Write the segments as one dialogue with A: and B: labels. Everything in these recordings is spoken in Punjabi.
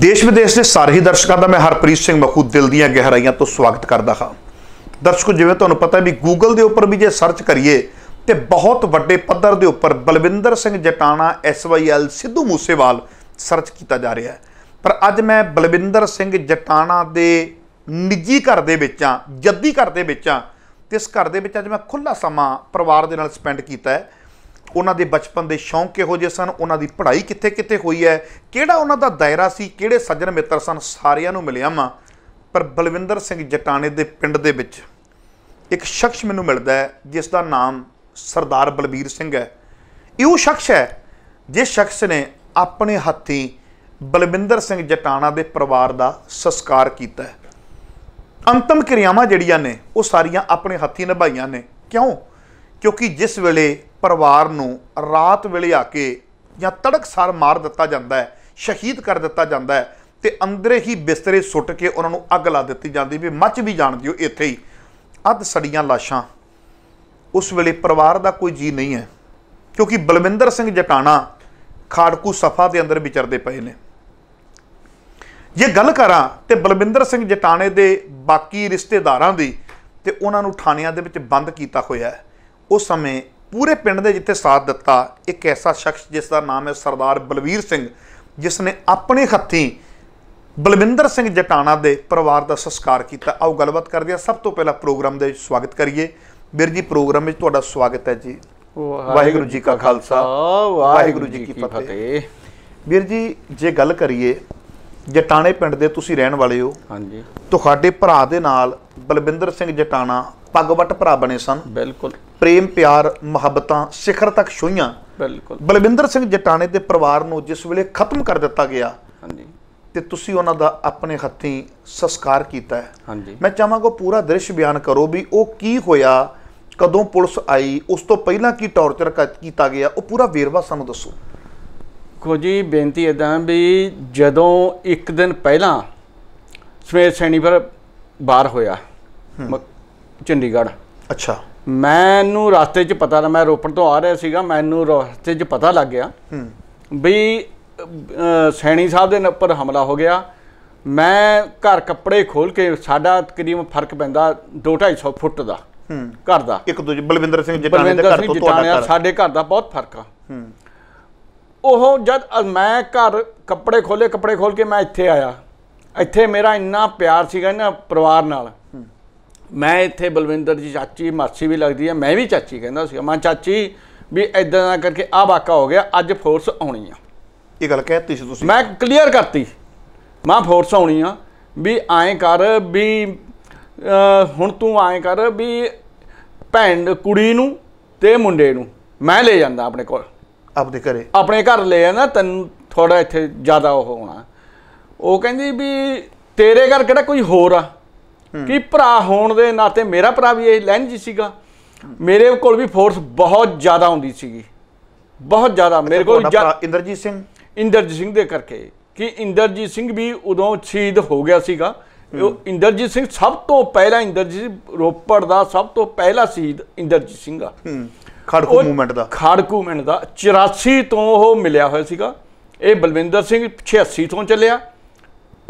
A: ਦੇਸ਼ ਵਿਦੇਸ਼ ਦੇ ਸਾਰੇ ਹੀ ਦਰਸ਼ਕਾਂ ਦਾ ਮੈਂ ਹਰਪ੍ਰੀਤ ਸਿੰਘ ਮਖੂਦ ਦਿਲ ਦੀਆਂ ਗਹਿਰਾਈਆਂ ਤੋਂ ਸਵਾਗਤ ਕਰਦਾ ਹਾਂ ਦਰਸ਼ਕੋ ਜਿਵੇਂ ਤੁਹਾਨੂੰ ਪਤਾ ਹੈ ਵੀ ਗੂਗਲ ਦੇ ਉੱਪਰ ਵੀ ਜੇ ਸਰਚ ਕਰੀਏ ਤੇ ਬਹੁਤ ਵੱਡੇ ਪੱਧਰ ਦੇ ਉੱਪਰ ਬਲਵਿੰਦਰ ਸਿੰਘ ਜਟਾਣਾ ਐਸਵਾਈਐਲ ਸਿੱਧੂ ਮੂਸੇਵਾਲ ਸਰਚ ਕੀਤਾ ਜਾ ਰਿਹਾ ਹੈ ਪਰ ਅੱਜ ਮੈਂ ਬਲਵਿੰਦਰ ਸਿੰਘ ਜਟਾਣਾ ਦੇ ਨਿੱਜੀ ਘਰ ਦੇ ਵਿੱਚ ਆ ਜੱਦੀ ਘਰ ਦੇ ਵਿੱਚ ਆ ਤੇ ਇਸ ਘਰ ਦੇ ਵਿੱਚ ਅੱਜ ਮੈਂ ਖੁੱਲਾ ਸਮਾਂ ਪਰਿਵਾਰ ਦੇ ਨਾਲ ਸਪੈਂਡ ਕੀਤਾ ਹੈ ਉਹਨਾਂ ਦੇ ਬਚਪਨ ਦੇ ਸ਼ੌਂਕ ਕਿਹੋ ਜਿਹੇ ਸਨ ਉਹਨਾਂ ਦੀ ਪੜ੍ਹਾਈ ਕਿੱਥੇ ਕਿੱਥੇ ਹੋਈ ਹੈ ਕਿਹੜਾ ਉਹਨਾਂ ਦਾ ਦਾਇਰਾ ਸੀ ਕਿਹੜੇ ਸੱਜਣ ਮਿੱਤਰ ਸਨ ਸਾਰਿਆਂ ਨੂੰ ਮਿਲਿਆ ਮਾਂ ਪਰ ਬਲਵਿੰਦਰ ਸਿੰਘ ਜਟਾਣੇ ਦੇ ਪਿੰਡ ਦੇ ਵਿੱਚ ਇੱਕ ਸ਼ਖਸ ਮੈਨੂੰ ਮਿਲਦਾ ਹੈ ਜਿਸ ਦਾ ਨਾਮ ਸਰਦਾਰ ਬਲਬੀਰ ਸਿੰਘ ਹੈ ਇਹ ਉਹ ਸ਼ਖਸ ਹੈ ਜਿਸ ਸ਼ਖਸ ਨੇ ਆਪਣੇ ਹੱਥੀਂ ਬਲਵਿੰਦਰ ਸਿੰਘ ਜਟਾਣਾ ਦੇ ਪਰਿਵਾਰ ਦਾ ਸੰਸਕਾਰ ਕੀਤਾ ਹੈ ਅੰਤਮ ਕਿਰਿਆਵਾਂ ਜਿਹੜੀਆਂ ਨੇ ਉਹ ਸਾਰੀਆਂ ਆਪਣੇ ਹੱਥੀਂ ਨਿਭਾਈਆਂ ਨੇ ਕਿਉਂ ਕਿਉਂਕਿ ਜਿਸ ਵੇਲੇ ਪਰਿਵਾਰ ਨੂੰ ਰਾਤ ਵੇਲੇ ਆ ਕੇ ਜਾਂ ਤੜਕਸਾਰ ਮਾਰ ਦਿੱਤਾ ਜਾਂਦਾ ਹੈ ਸ਼ਹੀਦ ਕਰ ਦਿੱਤਾ ਜਾਂਦਾ ਹੈ ਤੇ ਅੰਦਰੇ ਹੀ ਬਿਸਤਰੇ ਸੁੱਟ ਕੇ ਉਹਨਾਂ ਨੂੰ ਅੱਗ ਲਾ ਦਿੱਤੀ ਜਾਂਦੀ ਵੀ ਮੱਚ ਵੀ ਜਾਣ ਦਿਓ ਇੱਥੇ ਹੀ ਅੱਧ ਸੜੀਆਂ ਲਾਸ਼ਾਂ ਉਸ ਵੇਲੇ ਪਰਿਵਾਰ ਦਾ ਕੋਈ ਜੀ ਨਹੀਂ ਹੈ ਕਿਉਂਕਿ ਬਲਵਿੰਦਰ ਸਿੰਘ ਜਟਾਣਾ ਖਾੜਕੂ ਸਫਾ ਦੇ ਅੰਦਰ ਵਿਚਰਦੇ ਪਏ ਨੇ ਜੇ ਗੱਲ ਕਰਾਂ ਤੇ ਬਲਵਿੰਦਰ ਸਿੰਘ ਜਟਾਣੇ ਦੇ ਬਾਕੀ ਰਿਸ਼ਤੇਦਾਰਾਂ ਦੀ ਤੇ ਉਹਨਾਂ ਨੂੰ ਥਾਣਿਆਂ ਦੇ ਵਿੱਚ ਬੰਦ ਕੀਤਾ ਹੋਇਆ ਹੈ ਉਸ ਸਮੇਂ ਪੂਰੇ ਪਿੰਡ ਦੇ ਜਿੱਥੇ ਸਾਥ ਦਿੱਤਾ ਇੱਕ ਐਸਾ ਸ਼ਖਸ ਜਿਸ ਦਾ ਨਾਮ ਹੈ ਸਰਦਾਰ ਬਲਵੀਰ ਸਿੰਘ ਜਿਸ ਨੇ ਆਪਣੇ ਹੱਥੀ ਬਲਵਿੰਦਰ ਸਿੰਘ ਜਟਾਣਾ ਦੇ ਪਰਿਵਾਰ ਦਾ ਸੰਸਕਾਰ ਕੀਤਾ ਆਓ ਗੱਲਬਾਤ ਕਰਦੇ ਆ ਸਭ ਤੋਂ ਪਹਿਲਾਂ ਪ੍ਰੋਗਰਾਮ ਦੇ ਸਵਾਗਤ ਕਰੀਏ ਵੀਰ ਜੀ ਪ੍ਰੋਗਰਾਮ ਵਿੱਚ ਤੁਹਾਡਾ ਸਵਾਗਤ ਹੈ ਜੀ ਵਾਹਿਗੁਰੂ ਜੀ ਕਾ ਖਾਲਸਾ ਵਾਹਿਗੁਰੂ ਜੀ ਕੀ ਫਤਿਹ ਵੀਰ ਜੀ ਜੇ ਗੱਲ ਕਰੀਏ ਜਟਾਣੇ ਪਿੰਡ ਦੇ ਤੁਸੀਂ ਰਹਿਣ ਵਾਲੇ ਹੋ ਹਾਂਜੀ ਤੁਹਾਡੇ ਭਰਾ ਦੇ ਨਾਲ ਬਲਵਿੰਦਰ ਸਿੰਘ ਜਟਾਣਾ ਪਗਵਟ ਭਰਾ ਬਣੇ ਸਨ ਬਿਲਕੁਲ ਪ੍ਰੇਮ ਪਿਆਰ ਮੁਹੱਬਤਾਂ ਸਿਖਰ ਤੱਕ ਛੋਈਆਂ
B: ਬਿਲਕੁਲ ਬਲਵਿੰਦਰ
A: ਸਿੰਘ ਜਟਾਣੇ ਦੇ ਪਰਿਵਾਰ ਨੂੰ ਜਿਸ ਵੇਲੇ ਖਤਮ ਕਰ ਦਿੱਤਾ ਗਿਆ ਹਾਂਜੀ ਤੇ ਤੁਸੀਂ ਉਹਨਾਂ ਦਾ ਆਪਣੇ ਹੱਥੀਂ ਸੰਸਕਾਰ ਕੀਤਾ ਹੈ ਹਾਂਜੀ ਮੈਂ ਚਾਹਾਂਗਾ ਪੂਰਾ ਦ੍ਰਿਸ਼ ਬਿਆਨ ਕਰੋ ਵੀ ਉਹ ਕੀ ਹੋਇਆ ਕਦੋਂ ਪੁਲਿਸ ਆਈ ਉਸ ਤੋਂ ਪਹਿਲਾਂ ਕੀ ਟੌਰਚਰ ਕੀਤਾ ਗਿਆ
B: ਉਹ ਪੂਰਾ ਵੇਰਵਾ ਸਾਨੂੰ ਦੱਸੋ ਕੋ ਜੀ ਬੇਨਤੀ ਇਦਾਂ ਵੀ ਜਦੋਂ ਇੱਕ ਦਿਨ ਪਹਿਲਾਂ ਸਵੇਰ ਪਰ ਬਾਹਰ ਹੋਇਆ ਚੰਡੀਗੜ੍ਹ ਅੱਛਾ ਮੈਨੂੰ ਰਸਤੇ 'ਚ ਪਤਾ ਲੱਗਾ ਮੈਂ ਰੋਪੜ ਤੋਂ ਆ ਰਿਹਾ ਸੀਗਾ ਮੈਨੂੰ ਰਸਤੇ 'ਚ ਪਤਾ ਲੱਗ ਗਿਆ ਵੀ ਸੈਣੀ ਸਾਹਿਬ ਦੇ ਉੱਪਰ ਹਮਲਾ ਹੋ ਗਿਆ ਮੈਂ ਘਰ ਕੱਪੜੇ ਖੋਲ ਕੇ ਸਾਡਾ ਤਕਰੀਬ ਫਰਕ ਪੈਂਦਾ 2-250 ਫੁੱਟ ਦਾ ਘਰ ਦਾ ਇੱਕ ਦੂਜੇ ਬਲਵਿੰਦਰ ਸਿੰਘ ਜਟਾਣੇ ਦੇ ਘਰ ਤੋਂ ਤੁਹਾਡਾ ਸਾਡੇ ਘਰ ਦਾ ਬਹੁਤ ਫਰਕ ਆ ਹੂੰ ਉਹ ਜਦ ਮੈਂ ਘਰ ਕੱਪੜੇ ਖੋਲੇ ਕੱਪੜੇ ਖੋਲ ਕੇ ਮੈਂ ਇੱਥੇ ਆਇਆ ਇੱਥੇ ਮੇਰਾ ਇੰਨਾ ਪਿਆਰ ਸੀਗਾ ਨਾ ਪਰਿਵਾਰ ਨਾਲ ਮੈਂ ਇੱਥੇ ਬਲਵਿੰਦਰ ਜੀ ਚਾਚੀ ਮਾਸੀ ਵੀ ਲੱਗਦੀ ਹੈ ਮੈਂ ਵੀ ਚਾਚੀ ਕਹਿੰਦਾ ਸੀ ਮਾਂ ਚਾਚੀ ਵੀ ਇਦਾਂ ਨਾ ਕਰਕੇ ਆ ਵਾਕਾ ਹੋ ਗਿਆ ਅੱਜ ਫੋਰਸ ਆਉਣੀ ਆ ਇਹ ਗੱਲ ਕਹਿਤੀ ਸੀ ਤੁਸੀਂ ਮੈਂ ਕਲੀਅਰ ਕਰਤੀ ਮਾਂ ਫੋਰਸ ਆਉਣੀ ਆ ਵੀ ਐਂ ਕਰ ਵੀ ਹੁਣ ਤੂੰ ਐਂ ਕਰ ਵੀ ਭੈਣ ਕੁੜੀ ਨੂੰ ਤੇ ਮੁੰਡੇ ਨੂੰ ਮੈਂ ਲੈ ਜਾਂਦਾ ਆਪਣੇ ਕੋਲ ਆਪਣੇ ਘਰੇ ਆਪਣੇ ਘਰ ਲੈ ਆ ਨਾ ਤੈਨੂੰ ਥੋੜਾ ਇੱਥੇ ਜ਼ਿਆਦਾ ਉਹ ਹੋਣਾ ਉਹ ਕਹਿੰਦੀ ਵੀ ਤੇਰੇ ਘਰ ਕਿਹੜਾ ਕੋਈ ਹੋਰ ਆ ਕਿ ਭਰਾ ਹੋਣ ਦੇ ਨਾਤੇ ਮੇਰਾ ਭਰਾ ਵੀ ਇਹ ਲੈਣ ਜੀ ਸੀਗਾ ਮੇਰੇ ਕੋਲ ਵੀ ਫੋਰਸ ਬਹੁਤ ਜ਼ਿਆਦਾ ਹੁੰਦੀ ਸੀਗੀ ਬਹੁਤ ਜ਼ਿਆਦਾ ਮੇਰੇ ਕੋਲ ਇੰਦਰਜੀਤ ਸਿੰਘ ਇੰਦਰਜੀਤ ਸਿੰਘ ਦੇ ਕਰਕੇ ਕਿ ਇੰਦਰਜੀਤ ਸਿੰਘ ਵੀ ਉਦੋਂ ਛੀਦ ਹੋ ਗਿਆ ਸੀਗਾ ਉਹ ਇੰਦਰਜੀਤ ਸਿੰਘ ਸਭ ਤੋਂ ਪਹਿਲਾਂ ਇੰਦਰਜੀਤ ਰੋਪੜ ਦਾ ਸਭ ਤੋਂ ਪਹਿਲਾ ਸ਼ਹੀਦ ਇੰਦਰਜੀਤ ਸਿੰਘ ਆ ਖੜਕੂ ਮੂਵਮੈਂਟ ਦਾ ਖੜਕੂ ਮੂਵਮੈਂਟ ਦਾ 84 ਤੋਂ ਉਹ ਮਿਲਿਆ ਹੋਇਆ ਸੀਗਾ ਇਹ ਬਲਵਿੰਦਰ ਸਿੰਘ 86 ਤੋਂ ਚੱਲਿਆ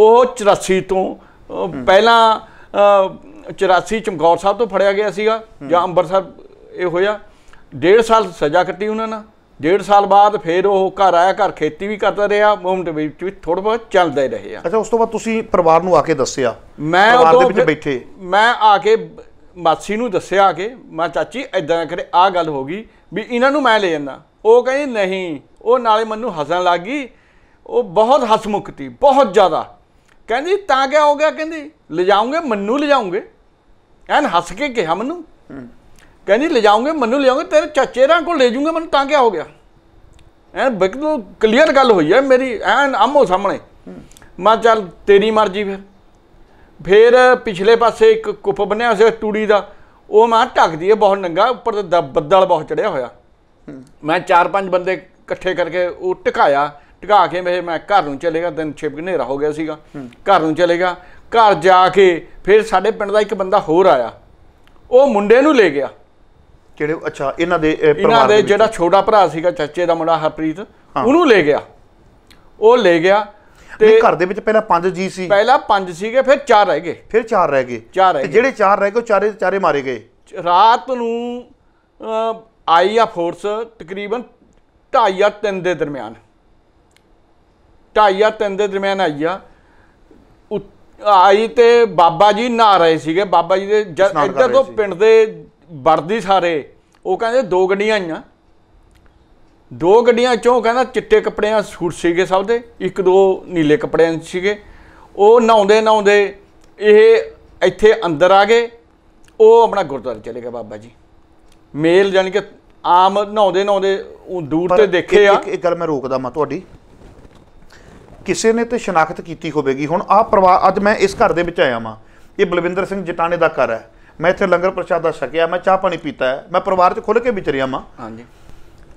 B: ਉਹ 84 ਤੋਂ ਪਹਿਲਾਂ 84 ਚਮਗੌਰ ਸਾਹਿਬ ਤੋਂ ਫੜਿਆ ਗਿਆ ਸੀਗਾ ਜਾਂ ਸਾਹਿਬ ਇਹ ਹੋਇਆ ਡੇਢ ਸਾਲ ਸਜ਼ਾ ਕੱਟੀ ਉਹਨਾਂ ਨਾਲ ਡੇਢ ਸਾਲ ਬਾਅਦ ਫੇਰ ਉਹ ਘਰ ਆਇਆ ਘਰ ਖੇਤੀ ਵੀ ਕਰਦਾ ਰਿਹਾ ਮੂਵਮੈਂਟ ਵਿੱਚ ਵੀ ਥੋੜਾ ਬਹੁਤ ਚੱਲਦਾ ਹੀ ਰਹੇ ਆ ਅੱਛਾ ਉਸ ਤੋਂ ਬਾਅਦ ਤੁਸੀਂ ਪਰਿਵਾਰ ਨੂੰ ਆ ਕੇ ਦੱਸਿਆ ਮੈਂ ਪਰਿਵਾਰ ਦੇ ਵਿੱਚ ਬੈਠੇ ਮੈਂ ਆ ਕੇ ਮਾਸੀ ਨੂੰ ਦੱਸਿਆ ਕਿ ਮੈਂ ਚਾਚੀ ਐਦਾਂ ਕਰੇ ਆ ਗੱਲ ਹੋ ਗਈ ਵੀ ਇਹਨਾਂ ਨੂੰ ਮੈਂ ਲੈ ਜਾਂਦਾ ਉਹ ਕਹਿੰਦੀ ਨਹੀਂ ਉਹ ਨਾਲੇ ਮੈਨੂੰ ਹਸਣ ਲੱਗ ਗਈ ਉਹ ਬਹੁਤ ਹਸਮੁਖ ਬਹੁਤ ਜ਼ਿਆਦਾ ਕਹਿੰਦੀ ਤਾਂ ਕਿਆ ਹੋ ਗਿਆ ਕਹਿੰਦੀ ਲਿਜਾਉਂਗੇ ਮੰਨੂ ਲਿਜਾਉਂਗੇ ਐਨ ਹੱਸ ਕੇ ਕਿਹਾ ਮੈਨੂੰ ਕਹਿੰਦੀ ਲਿਜਾਉਂਗੇ ਮੰਨੂ ਲਿਜਾਉਂਗੇ ਤੇਰੇ ਚਾਚੇ ਰਾਂ ਕੋਲ ਲੈ ਜੂਗੇ ਮੈਨੂੰ ਤਾਂ ਕਿਆ ਹੋ ਗਿਆ ਐਨ ਬਿਲਕੁਲ ਕਲੀਅਰ ਗੱਲ ਹੋਈ ਹੈ ਮੇਰੀ ਐਨ ਆਮੋ ਸਾਹਮਣੇ ਮੈਂ ਚੱਲ ਤੇਰੀ ਮਰਜ਼ੀ ਫਿਰ ਫਿਰ ਪਿਛਲੇ ਪਾਸੇ ਇੱਕ ਕੁੱਪ ਬਣਿਆ ਹੋਇਆ ਸੀ ਟੂੜੀ ਦਾ ਉਹ ਮੈਂ ਢੱਕਦੀ ਹੈ ਬਹੁਤ ਨੰਗਾ ਉੱਪਰ ਤੇ ਬੱਦਲ ਬਹੁਤ ਚੜਿਆ ਹੋਇਆ ਮੈਂ ਚਾਰ ਪੰਜ ਬੰਦੇ ਇਕੱਠੇ ਕਰਕੇ ਉਹ ਟਿਕਾਇਆ ਟਿਕਾ ਕੇ ਮੇਰੇ ਮੈਂ ਘਰ ਨੂੰ ਚਲੇਗਾ ਦਿਨ ਛਿਪ ਹਨੇਰਾ ਹੋ ਗਿਆ ਸੀਗਾ ਘਰ ਨੂੰ ਚਲੇਗਾ ਘਰ ਜਾ ਕੇ ਫਿਰ ਸਾਡੇ ਪਿੰਡ ਦਾ ਇੱਕ ਬੰਦਾ ਹੋਰ ਆਇਆ ਉਹ ਮੁੰਡੇ ਨੂੰ ਲੈ ਗਿਆ ਕਿਹੜੇ ਅੱਛਾ ਇਹਨਾਂ ਦੇ ਇਹਨਾਂ ਦੇ ਜਿਹੜਾ ਛੋਟਾ ਭਰਾ ਸੀਗਾ ਚਾਚੇ ਦਾ ਮੁੰਡਾ ਹਰਪ੍ਰੀਤ ਉਹਨੂੰ ਲੈ ਗਿਆ ਉਹ ਲੈ ਗਿਆ ਤੇ ਘਰ ਦੇ ਵਿੱਚ ਪਹਿਲਾਂ 5 ਜੀ ਸੀ ਪਹਿਲਾਂ 5 ਸੀਗੇ ਫਿਰ 4 ਰਹਿ ਗਏ ਫਿਰ 4 ਰਹਿ ਗਏ 4 ਰਹਿ ਗਏ ਜਿਹੜੇ 4 ਰਹਿ ਗਏ ਉਹ ਚਾਰੇ ਚਾਰੇ ਮਾਰੇ ਗਏ ਰਾਤ ਨੂੰ ਆਈ ਆ ਫੋਰਸ ਤਕਰੀਬਨ 2:30 ਜਾਂ 3 ਦੇ ਦਰਮਿਆਨ 2:30 ਜਾਂ 3 ਦੇ ਦਰਮਿਆਨ ਆਈ ਆ ਆਈ ਤੇ ਬਾਬਾ ਜੀ ਨਾ ਰਹੇ ਸੀਗੇ ਬਾਬਾ ਜੀ ਦੇ ਇੱਧਰ ਤੋਂ ਪਿੰਡ ਦੇ ਵਰਦੀ ਸਾਰੇ ਉਹ ਕਹਿੰਦੇ ਦੋ ਗੱਡੀਆਂ ਆਈਆਂ ਦੋ ਗੱਡੀਆਂ ਚੋਂ ਕਹਿੰਦਾ ਚਿੱਟੇ ਕੱਪੜਿਆਂ ਸੂਟ ਸੀਗੇ ਸਭ ਦੇ ਇੱਕ ਦੋ ਨੀਲੇ ਕੱਪੜਿਆਂ ਸੀਗੇ ਉਹ ਨਹਾਉਂਦੇ ਨਹਾਉਂਦੇ ਇਹ ਇੱਥੇ ਅੰਦਰ ਆ ਗਏ ਉਹ ਆਪਣਾ ਗੁਰਦੁਆਰੇ ਚਲੇ ਗਏ ਬਾਬਾ ਜੀ ਮੇਲ ਜਾਨੀ ਕਿ ਆਮ ਨਹਾਉਂਦੇ ਨਹਾਉਂਦੇ ਦੂਰ ਤੇ ਦੇਖੇ ਆ
A: ਇੱਕ ਗੱਲ ਮੈਂ ਰੋਕਦਾ ਮੈਂ ਤੁਹਾਡੀ ਕਿਸੇ ਨੇ ਤੇ ਸ਼ਨਾਖਤ ਕੀਤੀ ਹੋਵੇਗੀ ਹੁਣ ਆ ਪਰਿਵਾਰ ਅੱਜ ਮੈਂ ਇਸ ਘਰ ਦੇ ਵਿੱਚ ਆਇਆ ਵਾਂ ਇਹ ਬਲਵਿੰਦਰ ਸਿੰਘ ਜਟਾਣੇ ਦਾ ਘਰ ਹੈ ਮੈਂ ਇੱਥੇ ਲੰਗਰ ਪ੍ਰਸ਼ਾਦਾ ਛਕਿਆ ਮੈਂ ਚਾਹ ਪਾਣੀ ਪੀਤਾ ਮੈਂ ਪਰਿਵਾਰ 'ਚ ਖੁੱਲ ਕੇ ਵਿਚਰਿਆ ਮਾਂ ਹਾਂਜੀ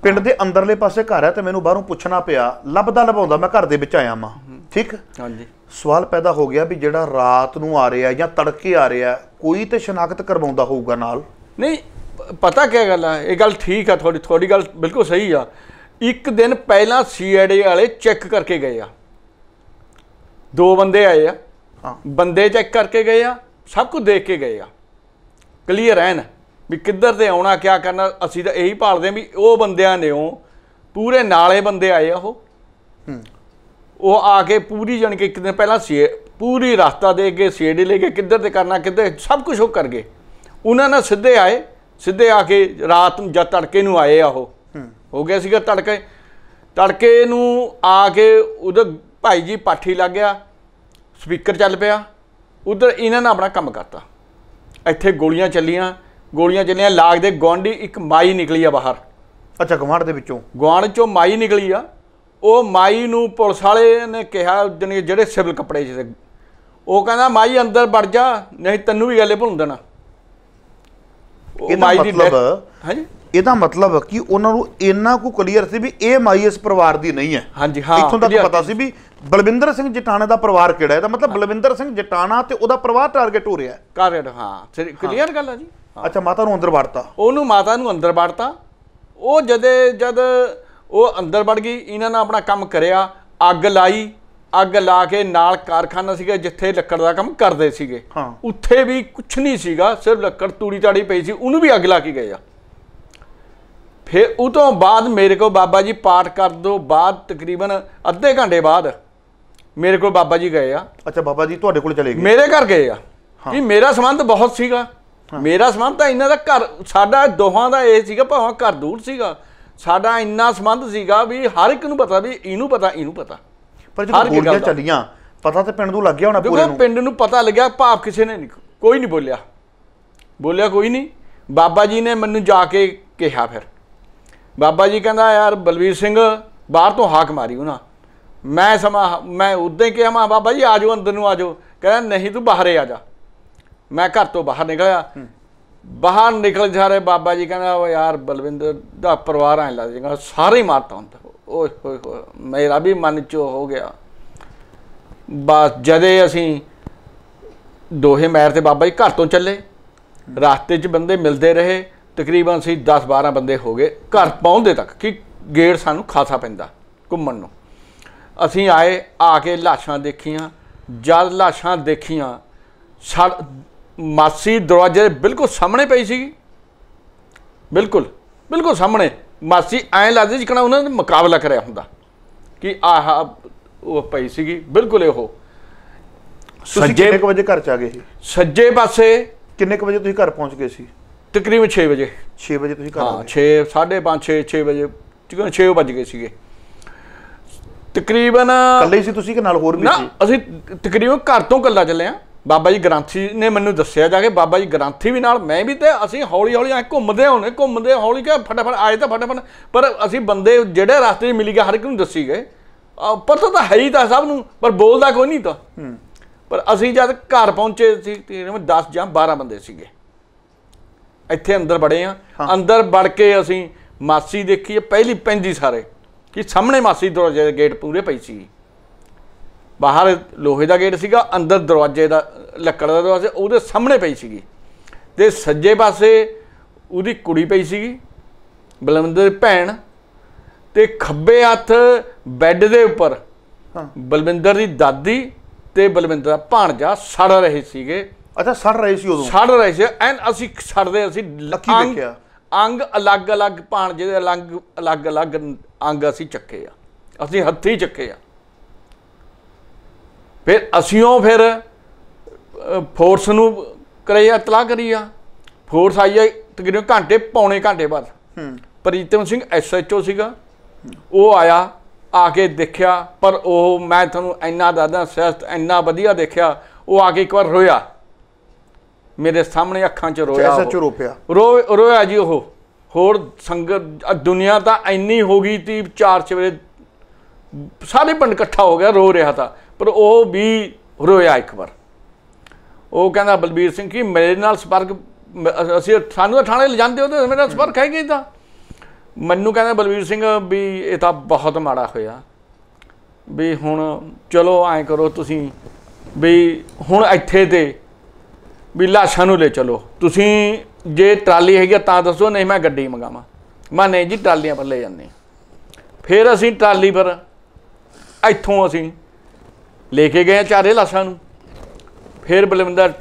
A: ਪਿੰਡ ਦੇ ਅੰਦਰਲੇ ਪਾਸੇ ਘਰ ਹੈ ਤੇ ਮੈਨੂੰ ਬਾਹਰੋਂ ਪੁੱਛਣਾ ਪਿਆ ਲੱਭਦਾ ਲਭਾਉਂਦਾ ਮੈਂ ਘਰ ਦੇ ਵਿੱਚ ਆਇਆ ਮਾਂ ਠੀਕ ਹਾਂਜੀ ਸਵਾਲ ਪੈਦਾ ਹੋ ਗਿਆ ਵੀ ਜਿਹੜਾ ਰਾਤ ਨੂੰ ਆ ਰਿਹਾ ਜਾਂ ਤੜਕੇ ਆ ਰਿਹਾ ਕੋਈ ਤੇ ਸ਼ਨਾਖਤ
B: ਕਰਵਾਉਂਦਾ ਹੋਊਗਾ ਨਾਲ ਨਹੀਂ ਪਤਾ ਕੀ ਗੱਲ ਆ ਇਹ ਗੱਲ ਠੀਕ ਆ ਤੁਹਾਡੀ ਤੁਹਾਡੀ ਗੱਲ ਬਿਲਕੁਲ ਸਹੀ ਆ ਇੱਕ ਦਿਨ ਪਹਿਲਾਂ ਸੀਆਈਡੀ ਵਾਲੇ ਚੈੱਕ ਕਰਕੇ ਗਏ ਆ ਦੋ ਬੰਦੇ ਆਏ ਆ ਬੰਦੇ ਚੈੱਕ ਕਰਕੇ ਗਏ ਆ ਸਭ ਕੁਝ ਦੇਖ ਕੇ ਗਏ ਆ ਕਲੀਅਰ ਐਨ ਵੀ ਕਿੱਧਰ ਤੇ ਆਉਣਾ ਕਿਆ ਕਰਨਾ ਅਸੀਂ ਤਾਂ ਇਹੀ ਭਾਲਦੇ ਆਂ ਵੀ ਉਹ ਬੰਦਿਆਂ ਨੇ ਉਹ ਪੂਰੇ ਨਾਲੇ ਬੰਦੇ ਆਏ ਆ ਉਹ ਉਹ ਆ ਕੇ ਪੂਰੀ ਜਣ ਕੇ ਇੱਕ ਦਿਨ ਪਹਿਲਾਂ ਪੂਰੀ ਰਸਤਾ ਦੇ ਕੇ ਸੀਡੀ ਲੈ ਕੇ ਕਿੱਧਰ ਤੇ ਕਰਨਾ ਕਿੱਧਰ ਸਭ ਕੁਝ ਉਹ ਕਰ ਗਏ ਉਹਨਾਂ ਨਾਲ ਸਿੱਧੇ ਆਏ ਸਿੱਧੇ ਆ ਕੇ ਰਾਤ ਨੂੰ ਜਦ ਤੜਕੇ ਨੂੰ ਆਏ ਆ ਉਹ ਹੋ ਗਿਆ ਸੀਗਾ ਤੜਕੇ ਤੜਕੇ ਨੂੰ ਆ ਕੇ ਉਧਰ ਭਾਈ ਜੀ ਪਾਠੀ ਲੱਗ ਗਿਆ ਸਪੀਕਰ ਚੱਲ ਪਿਆ ਉਧਰ ਇਹਨਾਂ ਨੇ ਆਪਣਾ ਕੰਮ ਕਰਤਾ ਇੱਥੇ ਗੋਲੀਆਂ ਚੱਲੀਆਂ ਗੋਲੀਆਂ ਚੱਲੀਆਂ ਲਾਗ ਦੇ ਗੌਂਡੀ ਇੱਕ ਮਾਈ ਨਿਕਲੀ ਆ ਬਾਹਰ ਅੱਛਾ ਗਵਾਂਢ ਦੇ ਵਿੱਚੋਂ ਗਵਾਂਢ ਚੋਂ ਮਾਈ ਨਿਕਲੀ ਆ ਉਹ ਮਾਈ ਨੂੰ ਪੁਲਿਸ ਵਾਲੇ ਨੇ ਕਿਹਾ ਜਾਨੀ ਜਿਹੜੇ ਸਿਵਲ ਕੱਪੜੇ 'ਚ ਉਹ ਕਹਿੰਦਾ ਮਾਈ ਅੰਦਰ ਵੜ ਜਾ ਨਹੀਂ ਤੈਨੂੰ ਵੀ ਗੱਲੇ ਭੁੰਨ ਦੇਣਾ ਦੀ ਮਤਲਬ
A: ਹਾਂਜੀ ਇਹਦਾ ਮਤਲਬ ਕਿ ਉਹਨਾਂ ਨੂੰ ਇੰਨਾ ਕੋ ਕਲੀਅਰ ਸੀ ਵੀ ਇਹ ਮਾਈ ਇਸ ਪਰਿਵਾਰ ਦੀ ਨਹੀਂ ਹੈ ਹਾਂਜੀ ਹਾਂ ਇੱਥੋਂ ਤੱਕ ਪਤਾ ਸੀ ਵੀ ਬਲਵਿੰਦਰ ਸਿੰਘ ਜਟਾਣਾ ਦਾ ਪਰਿਵਾਰ ਕਿਹੜਾ ਹੈ ਦਾ ਮਤਲਬ ਬਲਵਿੰਦਰ ਸਿੰਘ ਜਟਾਣਾ ਤੇ ਉਹਦਾ ਪਰਿਵਾਰ ਟਾਰਗੇਟ ਹੋ ਰਿਹਾ ਹੈ
B: ਕਾਰਡ ਹਾਂ ਕਲੀਅਰ ਗੱਲ ਆ ਜੀ ਅੱਛਾ ਮਾਤਾ ਨੂੰ ਅੰਦਰ ਵੜਤਾ ਉਹਨੂੰ ਮਾਤਾ ਨੂੰ ਅੰਦਰ ਵੜਤਾ ਉਹ ਜਦੇ ਜਦ ਉਹ ਅੰਦਰ ਵੜ ਗਈ ਇਹਨਾਂ ਨੇ ਆਪਣਾ ਕੰਮ ਕਰਿਆ ਅੱਗ ਲਾਈ ਅੱਗ ਲਾ ਕੇ ਨਾਲ ਕਾਰਖਾਨਾ ਸੀਗਾ ਜਿੱਥੇ ਲੱਕੜ ਦਾ ਕੰਮ ਕਰਦੇ ਸੀਗੇ ਹਾਂ ਉੱਥੇ ਵੀ ਕੁਝ ਨਹੀਂ ਸੀਗਾ ਸਿਰਫ ਲੱਕੜ ਤੂੜੀ ਟਾੜੀ ਪਈ ਸੀ ਉਹਨੂੰ ਵੀ ਅੱਗ ਲਾ ਕੇ ਗਏ ਆ ਫਿਰ ਉਹ ਤੋਂ ਬਾਅਦ ਮੇਰੇ ਕੋ ਬਾਬਾ ਜੀ ਪਾਠ ਕਰ ਦੋ ਬਾਅਦ ਤਕਰੀਬਨ ਅੱਧੇ ਘੰਟੇ ਬਾਅਦ ਮੇਰੇ ਕੋਲ ਬਾਬਾ ਜੀ ਗਏ ਆ ਅੱਛਾ ਬਾਬਾ ਜੀ ਤੁਹਾਡੇ ਕੋਲ ਚਲੇ ਗਏ ਮੇਰੇ ਘਰ ਗਏ ਆ ਕਿ ਮੇਰਾ ਸੰਬੰਧ ਬਹੁਤ ਸੀਗਾ ਮੇਰਾ ਸੰਬੰਧ ਤਾਂ ਇਹਨਾਂ ਦਾ ਘਰ ਸਾਡਾ ਦੋਹਾਂ ਦਾ ਇਹ ਸੀਗਾ ਭਾਵੇਂ ਘਰ ਦੂਰ ਸੀਗਾ ਸਾਡਾ ਇੰਨਾ ਸੰਬੰਧ ਸੀਗਾ ਵੀ ਹਰ ਇੱਕ ਨੂੰ ਪਤਾ ਵੀ ਇਹਨੂੰ ਪਤਾ ਇਹਨੂੰ ਪਤਾ ਪਰ ਜਦੋਂ ਗੋਲੀਆਂ ਚੱਲੀਆਂ ਪਤਾ ਤਾਂ ਪਿੰਡ ਨੂੰ
A: ਲੱਗ ਗਿਆ ਹੋਣਾ ਪੂਰੇ ਨੂੰ
B: ਪਿੰਡ ਨੂੰ ਪਤਾ ਲੱਗਿਆ ਭਾਵ ਕਿਸੇ ਨੇ ਨਹੀਂ ਕੋਈ ਨਹੀਂ ਬੋਲਿਆ ਬੋਲਿਆ ਕੋਈ ਨਹੀਂ ਬਾਬਾ ਜੀ ਨੇ ਮੈਨੂੰ ਜਾ ਕੇ ਕਿਹਾ ਫਿਰ ਬਾਬਾ ਜੀ ਕਹਿੰਦਾ ਯਾਰ ਬਲਵੀਰ ਸਿੰਘ ਬਾਹਰ ਤੋਂ ਹਾਕ ਮਾਰੀ ਉਹਨਾਂ ਮੈਂ ਸਮਾ ਮੈਂ ਉਦੋਂ ਹੀ ਕਿਹਾ ਮਾਂ ਬਾਬਾ ਜੀ ਆਜੋ ਅੰਦਰ ਨੂੰ ਆਜੋ ਕਹਿੰਦਾ ਨਹੀਂ ਤੂੰ ਬਾਹਰੇ ਆ ਜਾ ਮੈਂ ਘਰ ਤੋਂ ਬਾਹਰ ਨਿਕਲਿਆ ਬਾਹਰ ਨਿਕਲ ਜਾ ਰਹੇ ਬਾਬਾ ਜੀ ਕਹਿੰਦਾ ਓ ਯਾਰ ਬਲਵਿੰਦਰ ਦਾ ਪਰਿਵਾਰ ਆਇਆ ਲੱਗ ਜਾਗਾ ਸਾਰੇ ਹੀ ਮਾਰਤਾ ਹੁੰਦਾ ਓਏ ਹੋਏ ਹੋਏ ਮੇਰਾ ਵੀ ਮਨ ਚੋ ਹੋ ਗਿਆ ਬਸ ਜਦੇ ਅਸੀਂ ਦੋਹੇ ਮੈਰ ਤੇ ਬਾਬਾ ਜੀ ਘਰ ਤੋਂ ਚੱਲੇ ਰਸਤੇ 'ਚ ਬੰਦੇ ਮਿਲਦੇ ਰਹੇ ਤਕਰੀਬਨ ਅਸੀਂ 10-12 ਬੰਦੇ ਹੋ ਗਏ ਘਰ ਪਹੁੰਚਦੇ ਤੱਕ ਕਿ ਗੇੜ ਸਾਨੂੰ ਖਾਸਾ ਪੈਂਦਾ ਘੁੰਮਣ ਨੂੰ ਅਸੀਂ ਆਏ ਆ ਕੇ ਲਾਸ਼ਾਂ ਦੇਖੀਆਂ ਜਦ ਲਾਸ਼ਾਂ ਦੇਖੀਆਂ ਮਾਸੀ ਦਰਵਾਜ਼ੇ ਦੇ ਬਿਲਕੁਲ ਸਾਹਮਣੇ ਪਈ ਸੀ ਬਿਲਕੁਲ ਬਿਲਕੁਲ ਸਾਹਮਣੇ ਮਾਸੀ ਐ ਲੱਗਦੀ ਜਿਕਣਾ ਉਹਨਾਂ ਨੇ ਮੁਕਾਬਲਾ ਕਰਿਆ ਹੁੰਦਾ ਕਿ ਆਹ ਉਹ ਪਈ ਸੀਗੀ ਬਿਲਕੁਲ ਇਹੋ ਸੱਜੇ ਕਿੰਨੇ ਵਜੇ ਘਰ ਚ ਆ ਗਏ ਸੱਜੇ ਪਾਸੇ ਕਿੰਨੇ ਵਜੇ ਤੁਸੀਂ ਘਰ ਪਹੁੰਚ ਗਏ ਸੀ ਤਕਰੀਬਨ 6 ਵਜੇ 6 ਵਜੇ ਤੁਸੀਂ ਘਰ ਆ ਗਏ ਹਾਂ 6 5:30 6 6 ਵਜੇ ਤਕਰੀਬਨ 6 ਵਜੇ ਗਏ ਸੀਗੇ ਤਕਰੀਬਨ ਕੱਲੇ ਸੀ ਤੁਸੀਂ ਕਿ ਨਾਲ ਹੋਰ ਵੀ ਸੀ ਅਸੀਂ ਤਕਰੀਬਨ ਘਰ ਤੋਂ ਕੱਲਾ ਚੱਲੇ ਆ ਬਾਬਾ ਜੀ ਗ੍ਰਾਂਥੀ ਨੇ ਮੈਨੂੰ ਦੱਸਿਆ ਜਾ ਕੇ ਬਾਬਾ ਜੀ ਗ੍ਰਾਂਥੀ ਵੀ ਨਾਲ ਮੈਂ ਵੀ ਤੇ ਅਸੀਂ ਹੌਲੀ ਹੌਲੀ ਐ ਘੁੰਮਦੇ ਹੋਣੇ ਘੁੰਮਦੇ ਹੌਲੀ ਕੇ ਫਟਾਫਟ ਆਏ ਤਾਂ ਫਟਾਫਟ ਪਰ ਅਸੀਂ ਬੰਦੇ ਜਿਹੜੇ ਰਸਤੇ 'ਚ ਮਿਲੀ ਗਿਆ ਹਰ ਇੱਕ ਨੂੰ ਦੱਸੀ ਗਏ ਪਰ ਤਾਂ ਹੈ ਹੀ ਤਾਂ ਸਭ ਨੂੰ ਪਰ ਬੋਲਦਾ ਕੋਈ ਨਹੀਂ ਤਾਂ ਪਰ ਅਸੀਂ ਜਦ ਘਰ ਪਹੁੰਚੇ ਸੀ ਤੇ 10 ਜਾਂ 12 ਬੰਦੇ ਸੀਗੇ ਇੱਥੇ ਅੰਦਰ ਬੜੇ ਆ ਅੰਦਰ ਵੜ ਕੇ ਅਸੀਂ ਮਾਸੀ ਦੇਖੀ ਪਹਿਲੀ ਪੈਂਦੀ ਸਾਰੇ ਕਿ ਸਾਹਮਣੇ ਮਾਸੀ ਦਰਵਾਜ਼ੇ ਦੇ ਗੇਟ ਪੂਰੇ ਪਈ ਸੀ ਬਾਹਰ ਲੋਹੇ ਦਾ ਗੇਟ ਸੀਗਾ ਅੰਦਰ ਦਰਵਾਜ਼ੇ ਦਾ ਲੱਕੜ ਦਾ ਦਰਵਾਜ਼ਾ ਉਹਦੇ ਸਾਹਮਣੇ ਪਈ ਸੀਗੀ ਤੇ ਸੱਜੇ ਪਾਸੇ ਉਹਦੀ ਕੁੜੀ ਪਈ ਸੀਗੀ ਬਲਵਿੰਦਰ ਦੀ ਭੈਣ ਤੇ ਖੱਬੇ ਹੱਥ ਬੈੱਡ ਦੇ ਉੱਪਰ ਬਲਵਿੰਦਰ ਦੀ ਦਾਦੀ ਤੇ ਬਲਵਿੰਦਰ ਦਾ ਭਾਣਜਾ ਸੜ ਰਹੇ ਸੀਗੇ ਅੱਛਾ ਸੜ ਰਹੇ ਸੀ ਉਦੋਂ ਸੜ ਰਹੇ ਸੀ ਐਨ ਅਸੀਂ ਸੜਦੇ ਅਸੀਂ ਲੱਕੀ ਦੇਖਿਆ ਅੰਗ ਅਲੱਗ-ਅਲੱਗ ਭਾਣ ਜਿਹਦੇ ਅਲੱਗ ਅਲੱਗ-ਅਲੱਗ ਅੰਗ ਅਸੀਂ ਚੱਕੇ ਆ ਅਸੀਂ ਹੱਥੀ ਚੱਕੇ ਆ ਫਿਰ ਅਸੀਂੋਂ ਫਿਰ ਫੋਰਸ ਨੂੰ ਕਰੇ ਤਲਾ ਕਰੀ ਆ ਫੋਰਸ ਆਈ ਆ ਤਕਰੀਬਨ ਘੰਟੇ ਪੌਣੇ ਘੰਟੇ ਬਾਅਦ ਹੂੰ ਪ੍ਰੀਤਮ ਸਿੰਘ ਐਸਐਚਓ ਸੀਗਾ ਉਹ ਆਇਆ ਆ ਕੇ ਦੇਖਿਆ ਪਰ ਉਹ ਮੈਂ ਤੁਹਾਨੂੰ ਇੰਨਾ ਦਾਦਾ ਸਿਆਸਤ ਇੰਨਾ ਵਧੀਆ ਦੇਖਿਆ ਉਹ ਆ ਕੇ ਇੱਕ ਵਾਰ ਰੋਇਆ ਮੇਰੇ ਸਾਹਮਣੇ ਅੱਖਾਂ 'ਚ ਰੋਇਆ ਐਸਾ ਚ ਰੋਪਿਆ ਰੋ ਰੋਇਆ ਜੀ ਉਹ ਹੋਰ ਸੰਗਤ ਦੁਨੀਆ ਤਾਂ ਇੰਨੀ ਹੋ ਗਈ ਤੀ ਚਾਰ ਚਵੇ ਸਾਰੇ ਪਿੰਡ ਇਕੱਠਾ ਹੋ ਗਿਆ ਰੋ ਰਿਹਾ ਤਾਂ ਪਰ ਉਹ ਵੀ ਰੋਇਆ ਇੱਕ ਵਾਰ ਉਹ ਕਹਿੰਦਾ ਬਲਬੀਰ ਸਿੰਘ ਕੀ ਮੇਰੇ ਨਾਲ ਸੰਪਰਕ ਅਸੀਂ ਸਾਨੂੰ ਥਾਣੇ ਲਿਜਾਂਦੇ ਉਹਦੇ ਮੇਰਾ ਸੰਪਰਕ ਹੈ ਗਈ ਤਾਂ ਮੈਨੂੰ ਕਹਿੰਦਾ ਬਲਬੀਰ ਸਿੰਘ ਵੀ ਇਹ ਤਾਂ ਬਹੁਤ ਮਾੜਾ ਹੋਇਆ ਵੀ ਹੁਣ ਚਲੋ ਐਂ ਕਰੋ ਤੁਸੀਂ ਵੀ ਹੁਣ ਇੱਥੇ ਤੇ ਵੀ ਲਾਸ਼ਾਂ ਨੂੰ ਲੈ ਚਲੋ ਤੁਸੀਂ ਜੇ ਟਰਾਲੀ ਹੈਗੀ ਤਾਂ ਦੱਸੋ ਨਹੀਂ ਮੈਂ ਗੱਡੀ ਮੰਗਾਵਾਂ ਮੈਂ ਨਹੀਂ ਜੀ ਟਰਾਲੀਆਂ ਪਰ ਲੈ ਜਾਂਦੇ ਫਿਰ ਅਸੀਂ ਟਰਾਲੀ ਪਰ ਇੱਥੋਂ ਅਸੀਂ ਲੈ ਕੇ ਗਏ ਚਾਰੇ ਲਾਸ਼ਾਂ ਨੂੰ ਫਿਰ ਬਲਵਿੰਦਰ